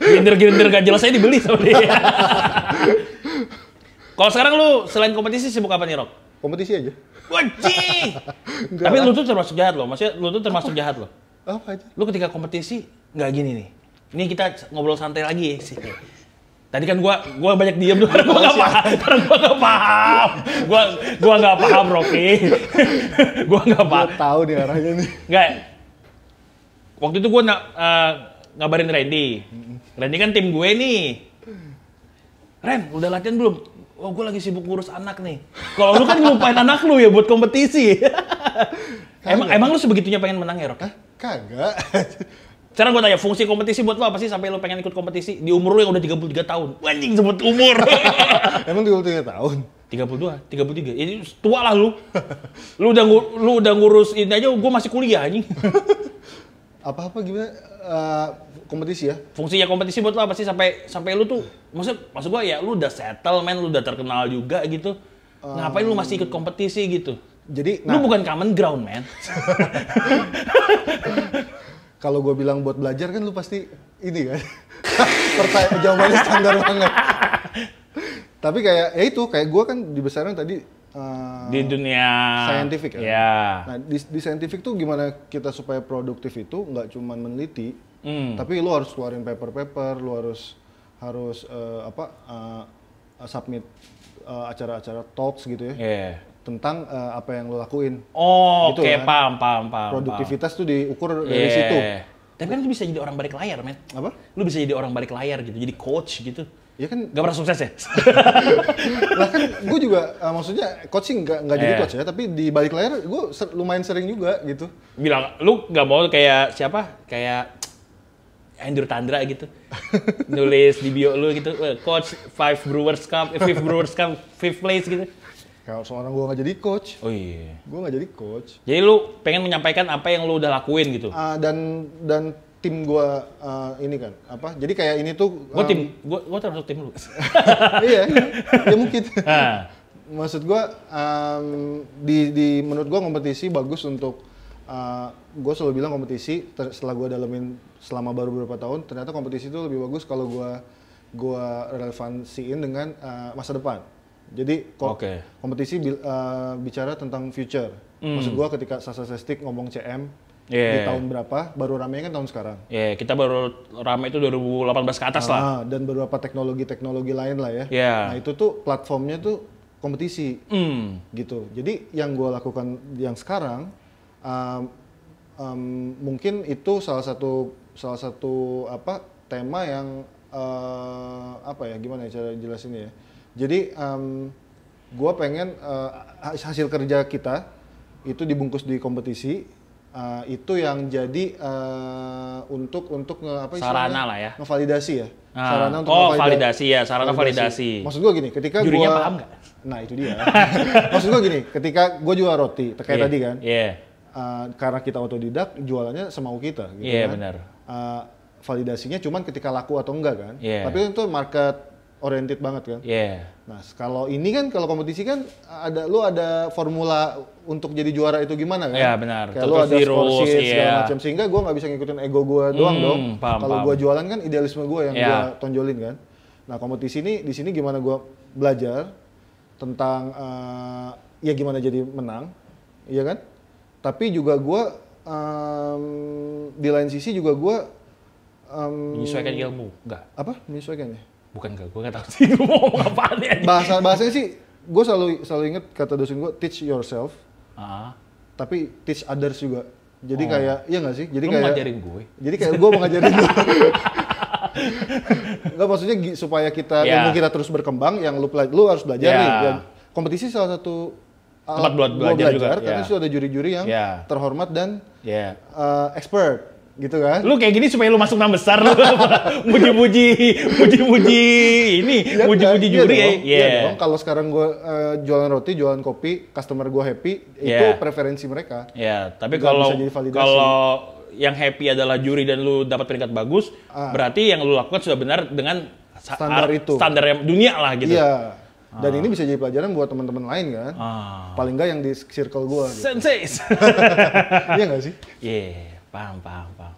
Gender-gender gak jelas aja dibeli sama dia. Kalau sekarang lu selain kompetisi sibuk apa nih Rock? Kompetisi aja. Wajib. Tapi lu tuh termasuk jahat loh, maksudnya lu tuh termasuk apa? jahat loh. Apa aja? Lu ketika kompetisi nggak gini nih. Ini kita ngobrol santai lagi ya, sih. Tadi kan gua gua banyak diam dulu. Gua enggak ya. paham. Karena gua enggak paham. Gua gua enggak paham Rocky.
*laughs*
gua enggak paham. Gua tahu nih arahnya nih. Enggak. Waktu itu gua uh, ngabarin Randy. Randy kan tim gue nih. Ren, udah latihan belum? Oh, gue lagi sibuk ngurus anak nih. Kalau lu kan ngelupain *laughs* anak lu ya buat kompetisi. *laughs* emang emang lu sebegitunya pengen menang ya, Rocky Kagak. Sekarang gue tanya, fungsi kompetisi buat lo apa sih sampai lo pengen ikut kompetisi di umur lo yang udah 33 tahun? Anjing sebut umur. *laughs* Emang 33 tahun? 32, 33. Ini ya, tua lah lu. lu udah lu udah ngurus ini aja gue masih kuliah anjing. *laughs* apa apa gimana uh, kompetisi ya? Fungsinya kompetisi buat lo apa sih sampai sampai lu tuh maksud maksud gue ya lu udah settle men, lu udah terkenal juga gitu. Um, Ngapain lu masih ikut kompetisi gitu? Jadi nah, lu bukan common ground, man. *laughs*
kalau gue bilang buat belajar kan lu pasti ini kan *laughs* pertanyaan jawabannya standar banget tapi kayak ya itu kayak gue kan dibesarkan tadi uh,
di dunia scientific ya yeah.
nah di, di scientific tuh gimana kita supaya produktif itu nggak cuma meneliti mm. tapi lu harus keluarin paper-paper lu harus harus uh, apa uh, submit acara-acara uh, talks gitu ya yeah tentang uh, apa yang lo lakuin. Oh, gitu oke, okay. kan. paham, paham, paham. Produktivitas paham.
tuh diukur dari yeah. situ. Tapi kan lu bisa jadi orang balik layar, men. Apa? Lu bisa jadi orang balik layar gitu, jadi coach gitu. Ya kan. Gak pernah sukses ya?
*laughs* lah kan gue juga, uh, maksudnya coaching gak, gak jadi yeah. coach ya, tapi di balik layar gue ser lumayan sering juga gitu.
Bilang, lu gak mau kayak siapa? Kayak Andrew Tandra gitu. *laughs* Nulis di bio lu gitu, coach five Brewers Cup, eh, fifth Brewers Cup, fifth
place gitu. Kalau seorang gue nggak jadi coach, oh iya, gue nggak jadi coach.
Jadi lu pengen menyampaikan apa yang lu udah lakuin gitu?
Uh, dan dan tim gue uh, ah, ini kan apa? Jadi kayak ini tuh. Gue um, tim,
ah, gue termasuk tim lu. *laughs* iya,
ya mungkin. Nah. *laughs* Maksud gue um, di di menurut gue kompetisi bagus untuk uh, gue selalu bilang kompetisi ter, setelah gue dalemin selama baru beberapa tahun ternyata kompetisi itu lebih bagus kalau gue gue relevansiin dengan uh, masa depan. Jadi okay. kompetisi uh, bicara tentang future. Mm. Maksud gua ketika Sasa Sestik ngomong CM yeah. di tahun berapa, baru rame kan tahun sekarang.
Iya, yeah, kita baru rame itu 2018 ke atas lah. Ah,
dan beberapa teknologi-teknologi lain lah ya. Yeah. Nah itu tuh platformnya tuh kompetisi mm. gitu. Jadi yang gua lakukan yang sekarang um, um, mungkin itu salah satu salah satu apa tema yang uh, apa ya gimana ya cara jelasin ya jadi um, gue pengen uh, hasil kerja kita itu dibungkus di kompetisi uh, itu yang jadi uh, untuk untuk nge, apa sarana lah ya ngevalidasi ya ah. sarana untuk oh validasi ya sarana validasi, validasi. maksud gue gini ketika gue paham gak? nah itu dia *laughs* maksud gue gini ketika gue jual roti terkait yeah. tadi kan yeah. Iya. uh, karena kita otodidak jualannya semau kita gitu yeah, kan benar. Uh, validasinya cuman ketika laku atau enggak kan yeah. tapi itu market oriented banget kan. Iya. Yeah. Nah, kalau ini kan kalau kompetisi kan ada lu ada formula untuk jadi juara itu gimana kan? Iya, yeah, benar. Kayak lu ada rules, yeah. segala macam sehingga gua nggak bisa ngikutin ego gua hmm, doang dong. Kalau gua jualan kan idealisme gua yang yeah. gua tonjolin kan. Nah, kompetisi ini di sini gimana gua belajar tentang uh, ya gimana jadi menang, iya kan? Tapi juga gua um, di lain sisi juga gua um, menyesuaikan ilmu, enggak? Apa? Menyesuaikan ya?
bukan gak gue gak tahu
sih *laughs* gue mau ngomong apa nih bahasa bahasanya sih gue selalu selalu inget kata dosen gue teach yourself ah. tapi teach others juga jadi oh. kayak iya gak sih jadi Lu kayak ngajarin gue jadi kayak gue mau ngajarin gue *laughs* Enggak maksudnya supaya kita yeah. ilmu kita terus berkembang yang lu lu harus belajar yeah. nih. Iya. kompetisi salah satu tempat buat uh, belajar, belajar juga. karena yeah. sudah ada juri-juri yang yeah. terhormat dan yeah. uh, expert gitu kan lu kayak gini supaya lu masuk nama besar
lu muji-muji muji-muji ini puji iya kan? muji-muji iya juri iya dong, ya iya yeah. iya
kalau sekarang gua uh, jualan roti jualan kopi customer gua happy yeah. itu preferensi mereka
Iya. yeah. tapi kalau kalau yang happy adalah juri dan lu dapat peringkat bagus ah. berarti yang lu lakukan sudah benar dengan standar itu standar yang dunia lah gitu iya
dan ah. ini bisa jadi pelajaran buat teman-teman lain kan ah. paling nggak yang di circle gua gitu.
sensei *laughs* iya nggak sih yeah paham paham paham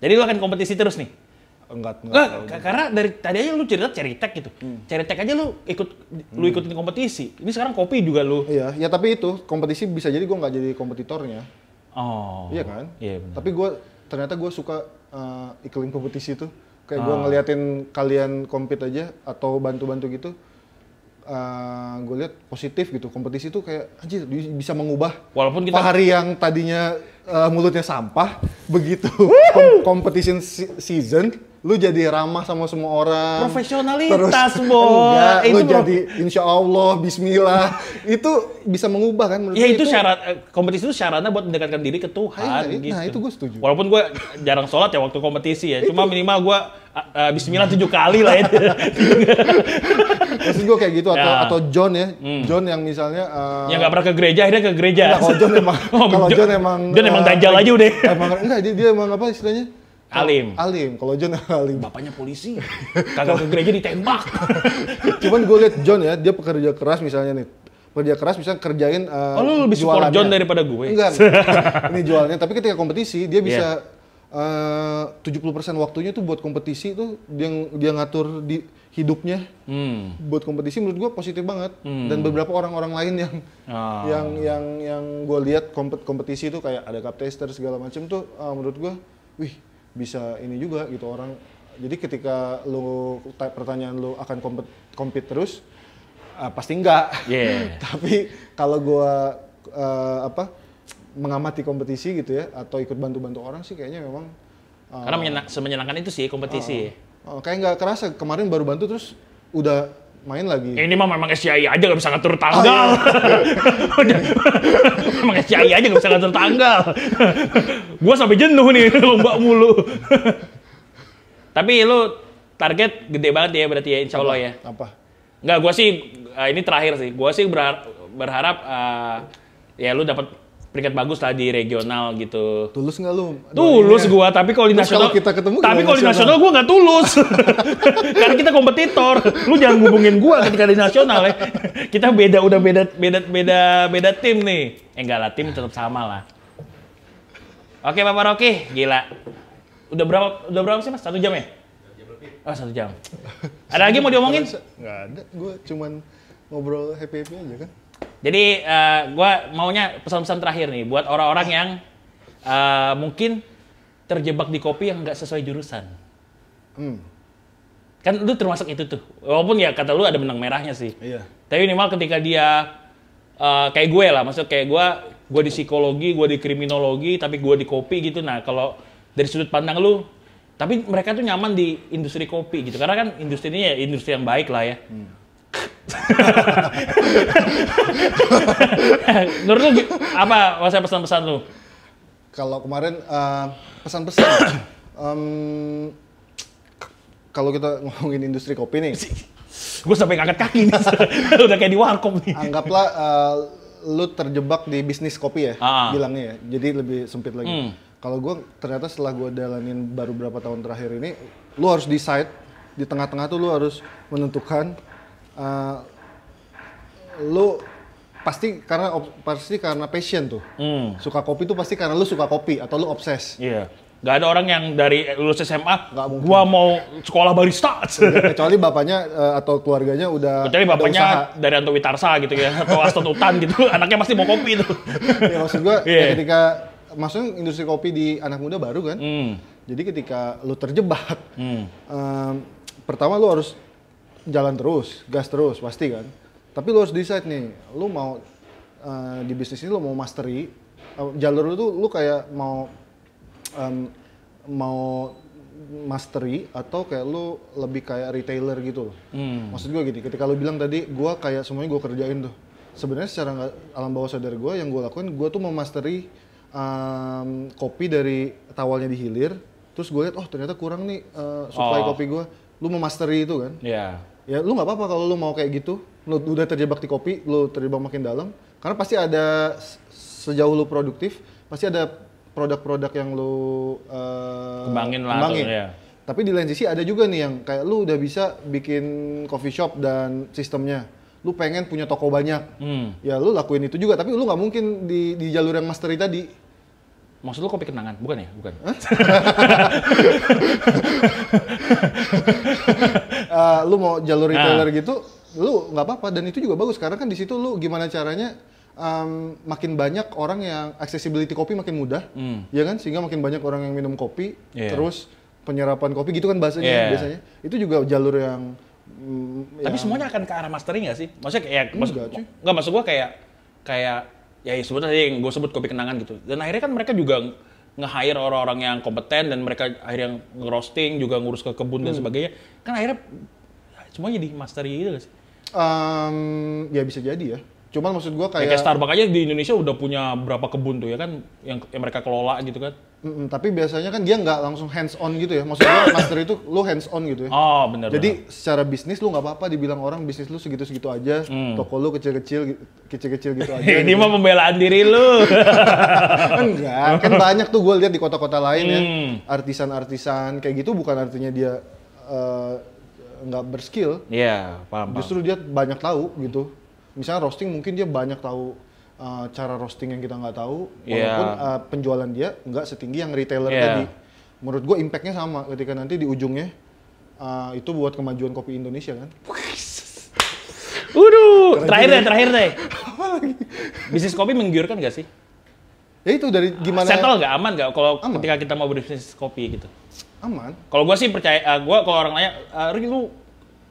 jadi lu akan kompetisi terus nih enggak enggak, enggak karena dari tadi aja lu cerita ceritek gitu hmm. ceritek aja lu ikut
lu hmm. ikutin kompetisi ini sekarang kopi juga lu iya ya tapi itu kompetisi bisa jadi gue nggak jadi kompetitornya oh iya kan iya benar, tapi gue ternyata gue suka uh, eh, iklim kompetisi itu kayak oh. Ah. gue ngeliatin kalian kompet aja atau bantu-bantu gitu uh, eh, gue lihat positif gitu kompetisi itu kayak anjir bisa mengubah
walaupun kita hari
yang tadinya uh, mulutnya sampah, begitu kom competition season, lu jadi ramah sama semua orang. Profesionalitas, terus, boh. Enggak, itu lu bro. jadi insya Allah, Bismillah, itu bisa mengubah kan? Menurut ya itu, itu syarat
eh, kompetisi itu syaratnya buat mendekatkan diri ke Tuhan. Iya, iya. nah, gitu. Nah itu gue setuju. Walaupun gue jarang sholat ya waktu kompetisi ya, itu. cuma minimal gue uh, eh, Bismillah tujuh kali lah itu. Ya. *laughs* Maksud gue kayak gitu atau ya. atau
John ya, hmm. John yang misalnya uh, eh, yang nggak pernah ke gereja
akhirnya ke gereja. Enggak, kalau John emang oh, *laughs* kalau John, John emang John emang tajal eh, aja
udah. Emang enggak dia, dia emang apa istilahnya? Alim. Alim. Kalau John alim. Bapaknya polisi. Kagak ke gereja ditembak. *laughs* Cuman gue liat John ya, dia pekerja keras misalnya nih. Pekerja keras misalnya kerjain uh, Oh lu lebih support John daripada gue? Enggak. *laughs* ini jualnya. Tapi ketika kompetisi, dia iya. bisa yeah. uh, 70% waktunya tuh buat kompetisi tuh dia, dia ngatur di hidupnya hmm. buat kompetisi menurut gue positif banget hmm. dan beberapa orang-orang lain yang ah. yang yang yang gue lihat kompet kompetisi itu kayak ada cup tester segala macam tuh uh, menurut gue wih bisa ini juga gitu orang jadi ketika lo pertanyaan lo akan kompet kompet terus uh, pasti enggak yeah. *laughs* tapi kalau gue uh, ah, apa mengamati kompetisi gitu ya atau ikut bantu-bantu orang sih kayaknya memang uh, karena menyenang,
semenyenangkan itu sih kompetisi uh,
Oh, kayak nggak kerasa kemarin baru bantu terus udah main lagi.
ini mah memang SCI aja gak oh, iya. *laughs* bisa ngatur tanggal. memang SCI aja gak bisa ngatur tanggal. gua sampai jenuh nih *laughs* lomba mulu. *laughs* Tapi lo target gede banget ya berarti ya insya Allah ya. Apa? Nggak, gua sih eh, ini terakhir sih. Gua sih berharap, berharap uh, ya lu dapat peringkat bagus lah di regional gitu. Tulus nggak lu? Tulus gua, tapi kalau di nasional kita ketemu. Tapi kalau di nasional gue nggak tulus, *laughs* karena kita kompetitor. Lu jangan hubungin gue ketika di nasional ya. Kita beda, udah beda, beda, beda, beda tim nih. Eh enggak lah, tim tetap sama lah. Oke, Bapak Rocky, gila. Udah berapa, udah berapa sih mas? Satu jam ya? jam oh, satu jam. Ada lagi mau diomongin?
Gak ada, gue cuman ngobrol happy-happy aja kan.
Jadi uh, eh, gue maunya pesan-pesan terakhir nih buat orang-orang yang uh, mungkin terjebak di kopi yang nggak sesuai jurusan. Hmm. Kan lu termasuk itu tuh. Walaupun ya kata lu ada benang merahnya sih. Iya. Tapi minimal ketika dia uh, kayak gue lah, maksud kayak gue, gue di psikologi, gue di kriminologi, tapi gue di kopi gitu. Nah kalau dari sudut pandang lu, tapi mereka tuh nyaman di industri kopi gitu. Karena kan industri ini ya industri yang baik lah ya. Hmm *laughs* Nur, lu apa saya pesan-pesan
lu? Kalau kemarin pesan eh, pesan-pesan um, *coughs* kalau kita ngomongin industri kopi nih. Gue sampai ngangkat kaki nih. *laughs* Udah kayak di warkop nih. Anggaplah uh, lu terjebak di bisnis kopi ya, Aa. Ah. bilangnya ya. Jadi lebih sempit lagi. Mm. Kalau gue ternyata setelah gue jalanin baru berapa tahun terakhir ini, lu harus decide di tengah-tengah tuh lu harus menentukan Eh, lu pasti karena pasti karena passion tuh. Hmm. Suka kopi tuh pasti karena lu suka kopi atau lu obses.
Iya. Yeah. Gak ada orang yang dari lulus SMA, Gak mungkin. gua
mau sekolah barista. Iya, kecuali bapaknya eh, atau keluarganya udah Kecuali bapaknya
dari Anto Witarsa gitu ya, atau Aston Utan gitu, *laughs* anaknya pasti mau kopi tuh ya maksud gua yeah. ya
ketika maksudnya industri kopi di anak muda baru kan. Mm. Jadi ketika lu terjebak, mm. um, pertama lu harus jalan terus, gas terus pasti kan. Tapi lu harus decide nih, lu mau uh, di bisnis ini lu mau mastery uh, jalur lu tuh lu kayak mau um, mau mastery atau kayak lu lebih kayak retailer gitu loh. Hmm. Maksud gue gini, ketika lu bilang tadi gua kayak semuanya gua kerjain tuh. Sebenarnya secara gak, alam bawah sadar gua yang gua lakuin gua tuh mau mastery um, kopi dari tawalnya di hilir terus gue lihat oh ternyata kurang nih uh, supply oh. kopi gua. Lu mau mastery itu kan? Iya. Yeah ya lu nggak apa-apa kalau lu mau kayak gitu lu udah terjebak di kopi lu terjebak makin dalam karena pasti ada sejauh lu produktif pasti ada produk-produk yang lu uh, kembangin lah kembangin. ya. tapi di lain sisi ada juga nih yang kayak lu udah bisa bikin coffee shop dan sistemnya lu pengen punya toko banyak hmm. ya lu lakuin itu juga tapi lu nggak mungkin di di jalur yang mastery tadi
Maksud lu kopi kenangan? Bukan ya? Bukan.
uh, *laughs* lu mau jalur nah. retailer nah. gitu,
lu nggak apa-apa
dan itu juga bagus karena kan di situ lu gimana caranya um, makin banyak orang yang accessibility kopi makin mudah, Hmm. ya kan? Sehingga makin banyak orang yang minum kopi, yeah. terus penyerapan kopi gitu kan bahasanya yeah. biasanya. Itu juga jalur yang mm, tapi yang... semuanya akan ke arah
mastering gak sih? Maksudnya kayak enggak, maksud, enggak, maksud gua kayak kayak ya, ya sebenarnya yang gue sebut kopi kenangan gitu dan akhirnya kan mereka juga nge-hire orang-orang yang kompeten dan mereka akhirnya ngerosting juga ngurus ke kebun hmm. dan sebagainya kan akhirnya semua jadi mastery gitu gak sih? Um, ya bisa jadi ya Cuman maksud gue ya, kayak... Ya, kayak Starbucks aja di Indonesia udah punya berapa kebun tuh ya kan, yang, yang mereka kelola gitu kan.
Mm -mm, tapi biasanya kan dia nggak langsung hands on gitu ya. Maksud gua *coughs* master itu lu hands on gitu ya. Oh ah, benar. Jadi bener. secara bisnis lu nggak apa-apa dibilang orang bisnis lu segitu-segitu aja, hmm. toko lu kecil-kecil, kecil-kecil gitu *laughs* aja. Ini gitu. mah
pembelaan diri lu.
*laughs* Enggak, kan banyak tuh gue lihat di kota-kota lain ya. hmm. ya, artisan-artisan kayak gitu bukan artinya dia uh, nggak berskill.
Iya, yeah, Justru
dia banyak tahu gitu misalnya roasting mungkin dia banyak tahu uh, cara roasting yang kita nggak tahu iya. walaupun yeah. uh, penjualan dia nggak setinggi yang retailer yeah. tadi menurut gue impactnya sama ketika nanti di ujungnya uh, itu buat kemajuan kopi Indonesia kan *laughs* Waduh, ya. terakhir deh, terakhir *laughs* deh.
Bisnis kopi menggiurkan gak sih? Ya itu dari gimana? Settle gak aman gak? kalau ketika kita mau berbisnis kopi gitu? Aman. Kalau gue sih percaya, uh, eh, gue kalau orang nanya, uh, lu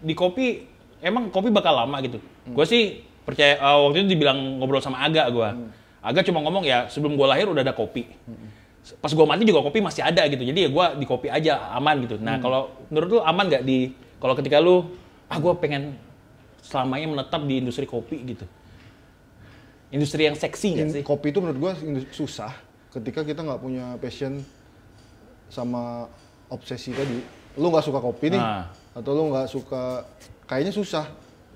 di kopi emang kopi bakal lama gitu. Hmm. Gue sih percaya uh, waktu itu dibilang ngobrol sama Aga gue hmm. Aga cuma ngomong ya sebelum gue lahir udah ada kopi hmm. pas gue mati juga kopi masih ada gitu jadi ya gue di kopi aja aman gitu nah hmm. kalau menurut lu aman gak di kalau ketika lu ah gue pengen selamanya menetap di industri kopi gitu industri yang seksi gak sih kopi itu menurut gue susah
ketika kita nggak punya passion sama obsesi tadi lu nggak suka kopi nih nah. atau lu nggak suka kayaknya susah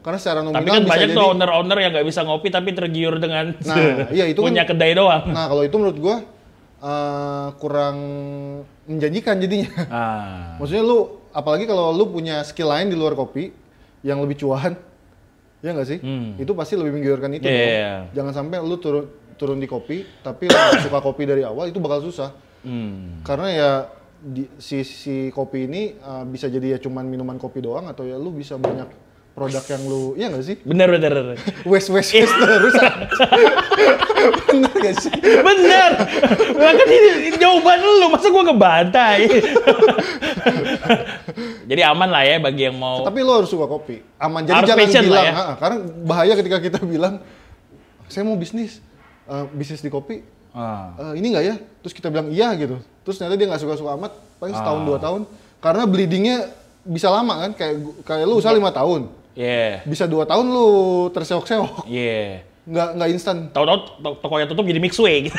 karena secara nominal Tapi kan banyak tuh
owner-owner yang nggak bisa ngopi tapi tergiur dengan nah, iya, itu *laughs* kan punya kan, kedai doang.
Nah kalau itu menurut gue uh, kurang menjanjikan jadinya. Ah. Maksudnya lu apalagi kalau lu punya skill lain di luar kopi yang lebih cuan, ya nggak sih? Hmm. Itu pasti lebih menggiurkan itu. Yeah. Iya, iya. Jangan sampai lu turun turun di kopi, tapi lu suka kopi dari awal itu bakal susah. Hmm. Karena ya di, si, si kopi ini uh, bisa jadi ya cuman minuman kopi doang atau ya lu bisa banyak produk yang lu iya gak sih? Bener
bener bener. West West eh. terus. *laughs* bener gak sih? Bener. Bahkan ini, ini jawaban lu masa gua ngebantai. *laughs* Jadi aman lah ya bagi yang mau. Tapi lu harus suka kopi. Aman. Jadi harus jangan bilang ya. Ah, ah. karena
bahaya ketika kita bilang saya mau bisnis uh, bisnis di kopi. Ah. Uh, ini nggak ya? Terus kita bilang iya gitu. Terus ternyata dia nggak suka-suka amat, paling setahun ah. dua tahun. Karena bleedingnya bisa lama kan kayak kayak lu usaha iya. lima tahun Yeah. Bisa dua tahun lu
terseok-seok. Iya. Yeah. Nggak nggak instan. Tahu-tahu tokonya tutup jadi mixway gitu.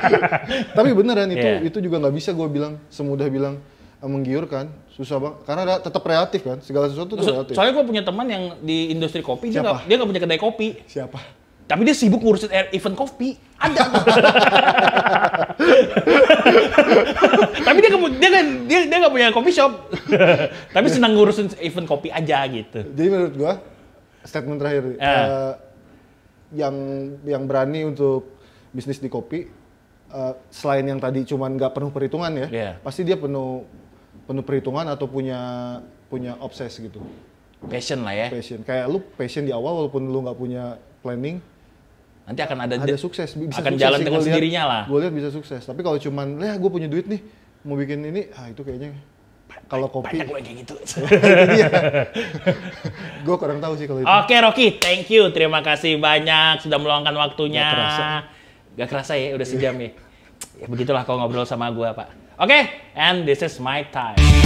*laughs* Tapi beneran itu yeah. itu juga nggak bisa gue bilang semudah bilang eh, menggiurkan susah banget karena tetap kreatif kan segala sesuatu tuh kreatif soalnya
gue punya teman yang di industri kopi siapa? dia nggak dia gak punya kedai kopi siapa tapi dia sibuk ngurusin event kopi. Ada. *laughs* Tapi dia dia kan dia dia nggak punya kopi shop. *laughs* Tapi senang ngurusin event kopi aja gitu. Jadi menurut gua statement terakhir
uh. Uh, yang yang berani untuk bisnis di kopi uh, selain yang tadi cuman nggak penuh perhitungan ya, yeah. pasti dia penuh penuh perhitungan atau punya punya obses gitu. Passion lah ya. Passion. Kayak lu passion di awal walaupun lu nggak punya planning,
Nanti akan ada, ada sukses, bisa akan sukses jalan sih, dengan sendirinya lah.
Gue lihat bisa sukses. Tapi kalau cuman, ya gue punya duit nih, mau bikin ini, ah itu kayaknya kalau kopi banyak kayak gitu. *laughs* Iya. *laughs* gue kurang tahu sih kalau itu. Oke
Rocky, thank you, terima kasih banyak sudah meluangkan waktunya. Gak kerasa, Gak kerasa ya, udah sejam ya. ya begitulah kalau ngobrol sama gue pak. Oke, okay, and this is my time.